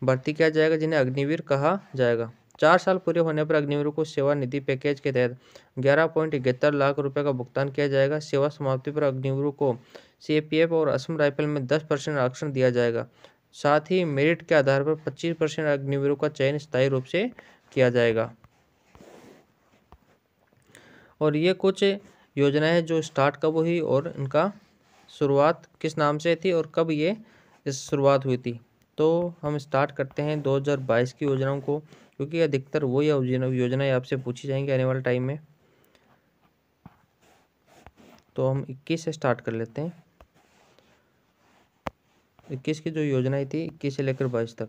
Speaker 1: भर्ती किया जाएगा जिन्हें अग्निवीर कहा जाएगा चार साल पूरे होने पर अग्निवीरों को सेवा निधि पैकेज के तहत ग्यारह पॉइंट इकहत्तर लाख रुपए का भुगतान किया जाएगा सेवा समाप्ति पर अग्निवीरों को सीएपीएफ और असम राइफल में दस परसेंट आरक्षण दिया जाएगा साथ ही मेरिट के आधार पर पच्चीस परसेंट अग्निवीरों का चयन स्थायी रूप से किया जाएगा और ये कुछ योजनाएं जो स्टार्ट कब हुई और इनका शुरुआत किस नाम से थी और कब ये इस शुरुआत हुई थी तो हम स्टार्ट करते हैं 2022 की योजनाओं को क्योंकि अधिकतर वही योजनाएं आपसे पूछी जाएंगी आने वाले टाइम में तो हम इक्कीस से स्टार्ट कर लेते हैं इक्कीस की जो योजनाएं थी इक्कीस से लेकर बाईस तक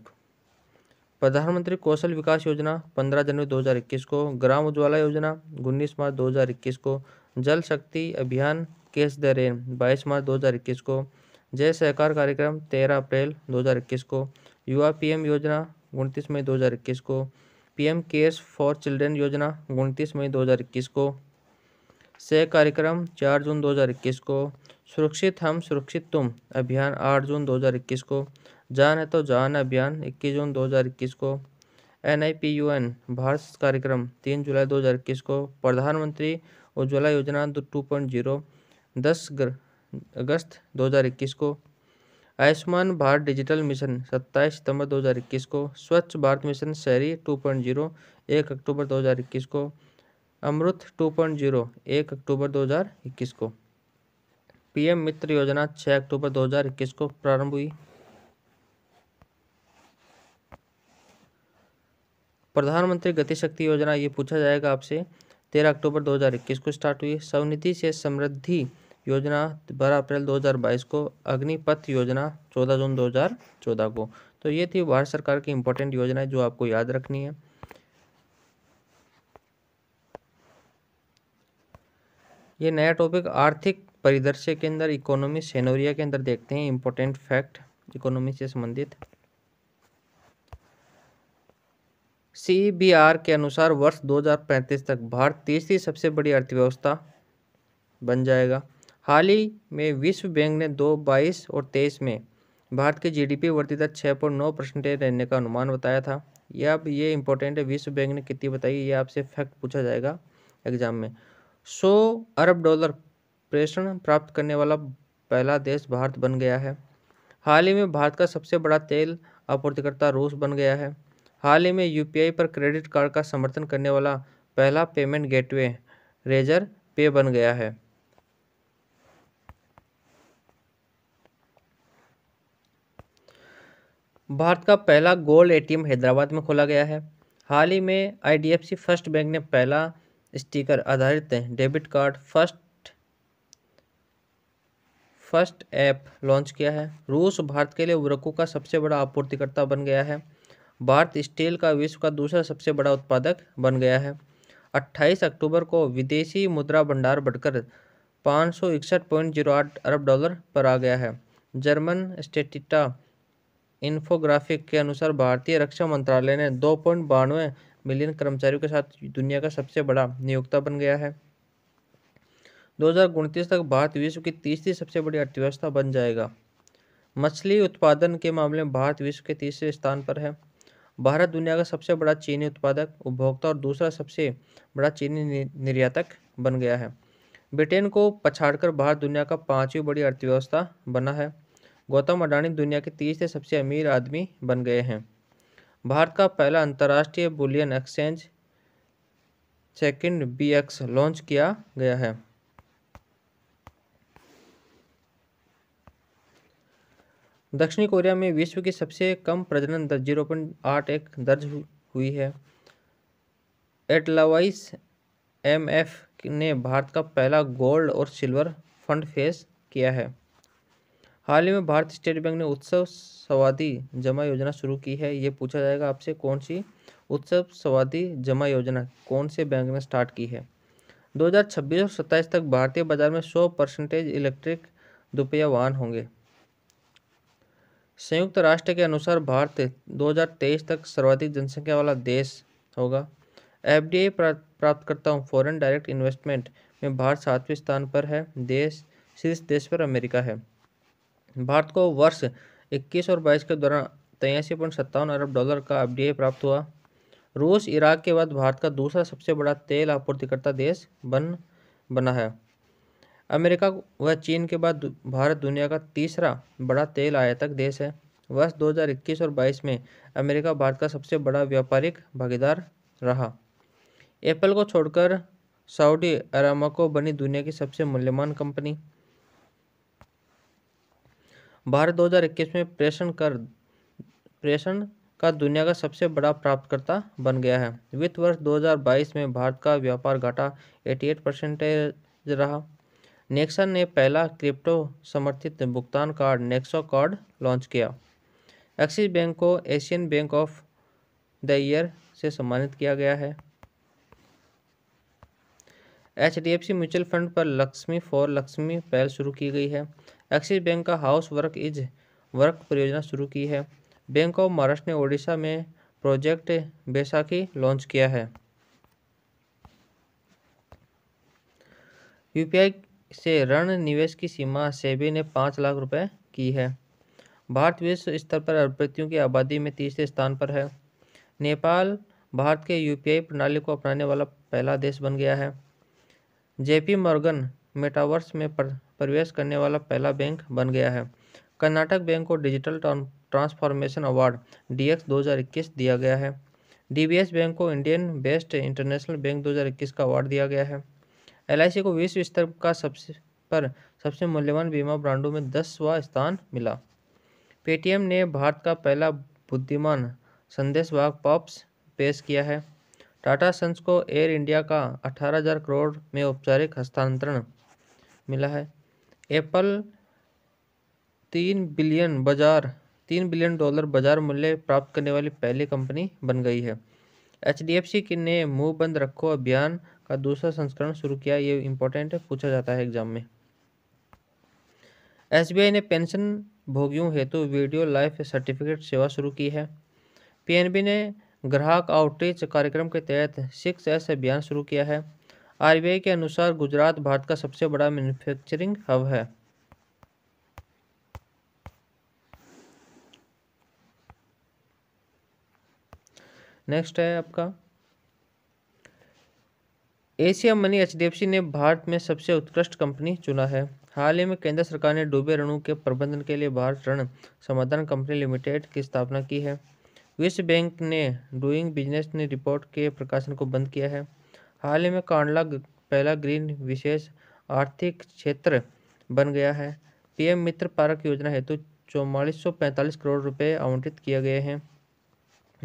Speaker 1: प्रधानमंत्री कौशल विकास योजना 15 जनवरी 2021 को ग्राम उज्ज्वला योजना उन्नीस मार्च 2021 को जल शक्ति अभियान केस द रेन बाईस मार्च 2021 को जय सहकार कार्यक्रम 13 अप्रैल 2021 को युवा पीएम योजना उनतीस मई इक्कीस को पीएम केयर्स फॉर चिल्ड्रेन योजना उनतीस मई इक्कीस को से कार्यक्रम 4 जून 2021 को सुरक्षित हम सुरक्षित तुम अभियान 8 जून 2021 को जान है तो जान अभियान 21 जून 2021 को N I P U N Bharat कार्यक्रम 3 जुलाई 2021 को प्रधानमंत्री उज्ज्वला योजना 2.0 10 अगस्त 2021 को आयुष्मान भारत डिजिटल मिशन 27 सितंबर 2021 को स्वच्छ भारत मिशन शहरी 2.0 एक अक्टूबर 2021 को अमृत 2.0 एक अक्टूबर 2021 को पीएम मित्र योजना 6 अक्टूबर 2021 को प्रारंभ हुई प्रधानमंत्री गतिशक्ति योजना ये पूछा जाएगा आपसे 13 अक्टूबर 2021 को स्टार्ट हुई स्वनिधि से समृद्धि योजना बारह अप्रैल 2022 को अग्निपथ योजना 14 जून 2014 को तो ये थी भारत सरकार की इंपॉर्टेंट योजनाएं जो आपको याद रखनी है ये नया टॉपिक आर्थिक परिदृश्य के अंदर इकोनॉमी सेनोरिया के अंदर देखते हैं इंपॉर्टेंट फैक्ट इकोनॉमी से संबंधित सी के अनुसार वर्ष 2035 तक भारत तीसरी सबसे बड़ी अर्थव्यवस्था बन जाएगा हाल ही में विश्व बैंक ने दो बाईस और तेईस में भारत की जीडीपी वृद्धि दर छः पॉइंट नौ परसेंटेज रहने का अनुमान बताया था यह अब ये इंपॉर्टेंट है विश्व बैंक ने कितनी बताई ये आपसे फैक्ट पूछा जाएगा एग्जाम में सौ अरब डॉलर प्रेषण प्राप्त करने वाला पहला देश भारत बन गया है हाल ही में भारत का सबसे बड़ा तेल आपूर्तिकर्ता रूस बन गया है हाल ही में यू पर क्रेडिट कार्ड का समर्थन करने वाला पहला पेमेंट गेटवे रेजर पे बन गया है भारत का पहला गोल्ड एटीएम हैदराबाद में खोला गया है हाल ही में आईडीएफसी फर्स्ट बैंक ने पहला स्टिकर आधारित debit card first first app launch किया है रूस भारत के लिए उर्वरकों का सबसे बड़ा आपूर्तिकर्ता बन गया है भारत स्टील का विश्व का दूसरा सबसे बड़ा उत्पादक बन गया है 28 अक्टूबर को विदेशी मुद्रा भंडार बढ़कर पाँच अरब डॉलर पर आ गया है जर्मन स्टेटिटा इन्फोग्राफिक के अनुसार भारतीय रक्षा मंत्रालय ने दो पॉइंट बानवे मिलियन कर्मचारियों के साथ दुनिया का सबसे बड़ा नियोक्ता बन गया है दो तक भारत विश्व की तीसरी सबसे बड़ी अर्थव्यवस्था बन जाएगा मछली उत्पादन के मामले में भारत विश्व के तीसरे स्थान पर है भारत दुनिया का सबसे बड़ा चीनी उत्पादक उपभोक्ता और दूसरा सबसे बड़ा चीनी निर्यातक बन गया है ब्रिटेन को पछाड़कर भारत दुनिया का पांचवी बड़ी अर्थव्यवस्था बना है गौतम अडानी दुनिया के तीसरे सबसे अमीर आदमी बन गए हैं भारत का पहला अंतर्राष्ट्रीय bullion exchange second BX launch किया गया है दक्षिणी कोरिया में विश्व की सबसे कम प्रजनन दर जीरो पॉइंट आठ एक दर्ज हुई है एटलावाइस एमएफ ने भारत का पहला गोल्ड और सिल्वर फंड फेस किया है हाल ही में भारतीय स्टेट बैंक ने उत्सव सवादी जमा योजना शुरू की है ये पूछा जाएगा आपसे कौन सी उत्सव सवादी जमा योजना कौन से बैंक ने स्टार्ट की है 2026 और 27 तक भारतीय बाजार में 100 परसेंटेज इलेक्ट्रिक दुपहिया वाहन होंगे संयुक्त राष्ट्र के अनुसार भारत 2023 तक सर्वाधिक जनसंख्या वाला देश होगा एफ एफडीआई प्राप्तकर्ता फॉरन डायरेक्ट इन्वेस्टमेंट में भारत सातवें स्थान पर है देश शीर्ष देश पर अमेरिका है भारत को वर्ष इक्कीस और बाईस के दौरान तेयासी पॉइंट सत्तावन अरब डॉलर का एफ प्राप्त हुआ रूस इराक के बाद भारत का दूसरा सबसे बड़ा तेल आपूर्तिकर्ता देश बन बना है अमेरिका व चीन के बाद भारत दुनिया का तीसरा बड़ा तेल आयातक देश है वर्ष 2021 और 22 में अमेरिका भारत का सबसे बड़ा व्यापारिक भागीदार रहा एप्पल को छोड़कर सऊदी अरामको बनी दुनिया की सबसे मूल्यवान कंपनी भारत 2021 में प्रेषण कर प्रेषण का दुनिया का सबसे बड़ा प्राप्तकर्ता बन गया है वित्त वर्ष 2022 में भारत का व्यापार घाटा 88 परसेंटेज रहा नेक्सन ने पहला क्रिप्टो समर्थित भुगतान कार्ड नेक्सो कार्ड लॉन्च किया एक्सिस बैंक को Asian bank of the year से सम्मानित किया गया है H D F C mutual fund पर लक्ष्मी फॉर लक्ष्मी पहल शुरू की गई है एक्सिस बैंक का हाउस वर्क इज वर्क परियोजना शुरू की है बैंक ऑफ महाराष्ट्र ने ओडिशा में प्रोजेक्ट बैसाखी लॉन्च किया है यूपीआई से ऋण निवेश की सीमा सेबी ने पाँच लाख रुपए की है भारत विश्व स्तर पर अरबपतियों की आबादी में तीसरे स्थान पर है नेपाल भारत के यूपीआई प्रणाली को अपनाने वाला पहला देश बन गया है जेपी मॉर्गन मेटावर्स में प्रवेश करने वाला पहला बैंक बन गया है कर्नाटक बैंक को digital transformation award D X दिया गया है डी बैंक को इंडियन बेस्ट इंटरनेशनल बैंक 2021 का अवार्ड दिया गया है एलआईसी को विश्व स्तर का सबसे पर सबसे मूल्यवान बीमा ब्रांडों में दसवा स्थान मिला पेटीएम ने भारत का पहला बुद्धिमान संदेशवाहक पॉप्स पेश किया है टाटा सन्स को एयर इंडिया का 18,000 करोड़ में औपचारिक हस्तांतरण मिला है एप्पल तीन बिलियन बाजार तीन बिलियन डॉलर बाजार मूल्य प्राप्त करने वाली पहली कंपनी बन गई है एच डी एफ सी की ने मुंह बंद रखो अभियान का दूसरा संस्करण शुरू किया ये इंपॉर्टेंट पूछा जाता है एग्जाम में एस बी आई ने पेंशन भोगियों हेतु वीडियो लाइफ सर्टिफिकेट सेवा शुरू की है पी एन बी ने ग्राहक आउटरीच कार्यक्रम के तहत सिक्स एस अभियान शुरू किया है आरबीआई के अनुसार गुजरात भारत का सबसे बड़ा मैन्युफैक्चरिंग हब है नेक्स्ट है आपका एशिया मनी एच ने भारत में सबसे उत्कृष्ट कंपनी चुना है हाल ही में केंद्र सरकार ने डूबे ऋणों के प्रबंधन के लिए भारत ऋण समाधान कंपनी लिमिटेड की स्थापना की है विश्व बैंक ने डूइंग बिजनेस ने रिपोर्ट के प्रकाशन को बंद किया है हाल ही में कांडला पहला ग्रीन विशेष आर्थिक क्षेत्र बन गया है पीएम मित्र पार्क योजना हेतु चौवालीस करोड़ रुपए आवंटित किए गए हैं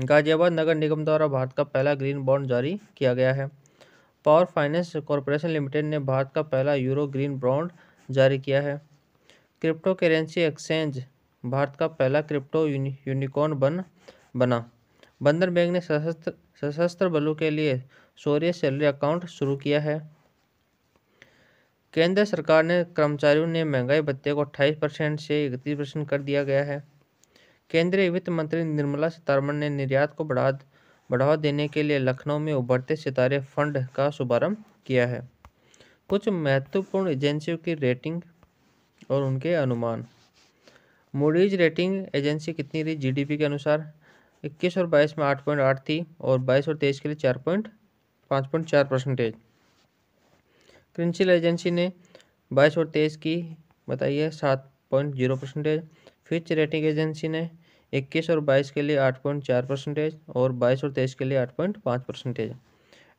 Speaker 1: गाजियाबाद नगर निगम द्वारा भारत का पहला ग्रीन बॉन्ड जारी किया गया है पावर फाइनेंस कॉरपोरेशन लिमिटेड ने भारत का पहला यूरो ग्रीन बॉन्ड जारी किया है क्रिप्टो करेंसी एक्सचेंज भारत का पहला क्रिप्टो यूनिकॉर्न बन बना बंधन बैंक ने सशस्त्र सशस्त्र बलों के लिए शौर्य सैलरी अकाउंट शुरू किया है केंद्र सरकार ने कर्मचारियों ने महंगाई भत्ते को 28 परसेंट से इकतीस परसेंट कर दिया गया है केंद्रीय वित्त मंत्री निर्मला सीतारमण ने निर्यात को बढ़ावा देने के लिए लखनऊ में उभरते सितारे फंड का शुभारंभ किया है कुछ महत्वपूर्ण एजेंसियों की रेटिंग और उनके अनुमान मूडीज रेटिंग एजेंसी कितनी रही जीडीपी के अनुसार इक्कीस और 22 में आठ पॉइंट आठ थी और बाईस और तेईस के लिए चार पॉइंट पाँच पॉइंट चार परसेंटेज क्रिंसिल एजेंसी ने बाईस और तेईस की बताई है सात point zero percentage Fitch rating agency ने इक्कीस और बाईस के लिए आठ पॉइंट चार परसेंटेज और बाईस और तेईस के लिए आठ पॉइंट पाँच percentage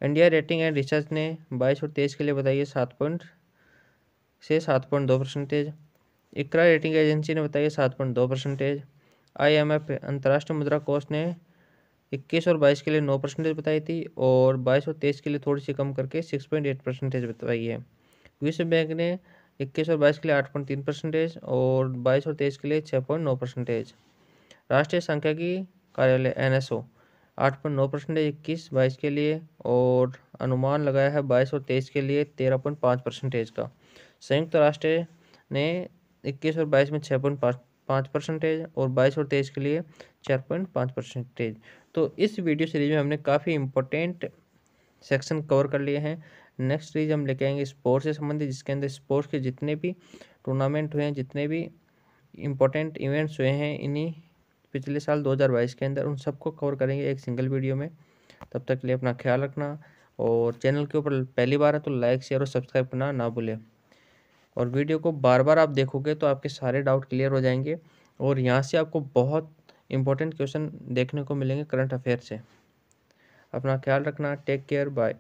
Speaker 1: India rating and research ने बाईस और तेईस के लिए बताई है सात पॉइंट से सात पॉइंट दो परसेंटेज इकरा रेटिंग एजेंसी ने बताई है सात पॉइंट दो परसेंटेज आई एम एफ अंतर्राष्ट्रीय मुद्रा कोष ने इक्कीस और बाईस के लिए नौ परसेंटेज बताई थी और बाईस और तेईस के लिए थोड़ी सी कम करके सिक्स पॉइंट एट परसेंटेज बताई है विश्व बैंक ने इक्कीस और बाईस के लिए आठ पॉइंट तीन परसेंटेज और बाईस और तेईस के लिए छः पॉइंट नौ परसेंटेज राष्ट्रीय संख्या की कार्यालय एन एस ओ आठ पॉइंट नौ परसेंटेज इक्कीस बाईस के लिए और अनुमान लगाया है बाईस और तेईस के लिए तेरह पॉइंट पाँच परसेंटेज का संयुक्त राष्ट्र ने इक्कीस और बाईस में छः पॉइंट पाँच परसेंटेज और बाईस और तेईस के लिए चार पॉइंट पाँच परसेंटेज तो इस वीडियो सीरीज में हमने काफ़ी इंपॉर्टेंट सेक्शन कवर कर लिए हैं नेक्स्ट सीरीज हम लेके आएंगे स्पोर्ट्स से संबंधित जिसके अंदर स्पोर्ट्स के जितने भी टूर्नामेंट हुए हैं जितने भी इम्पोर्टेंट इवेंट्स हुए हैं इन्हीं पिछले साल 2022 के अंदर उन सबको कवर करेंगे एक सिंगल वीडियो में तब तक के लिए अपना ख्याल रखना और चैनल के ऊपर पहली बार है तो लाइक शेयर और सब्सक्राइब करना ना भूलें और वीडियो को बार बार आप देखोगे तो आपके सारे डाउट क्लियर हो जाएंगे और यहाँ से आपको बहुत इंपॉर्टेंट क्वेश्चन देखने को मिलेंगे करंट अफेयर से अपना ख्याल रखना टेक केयर बाय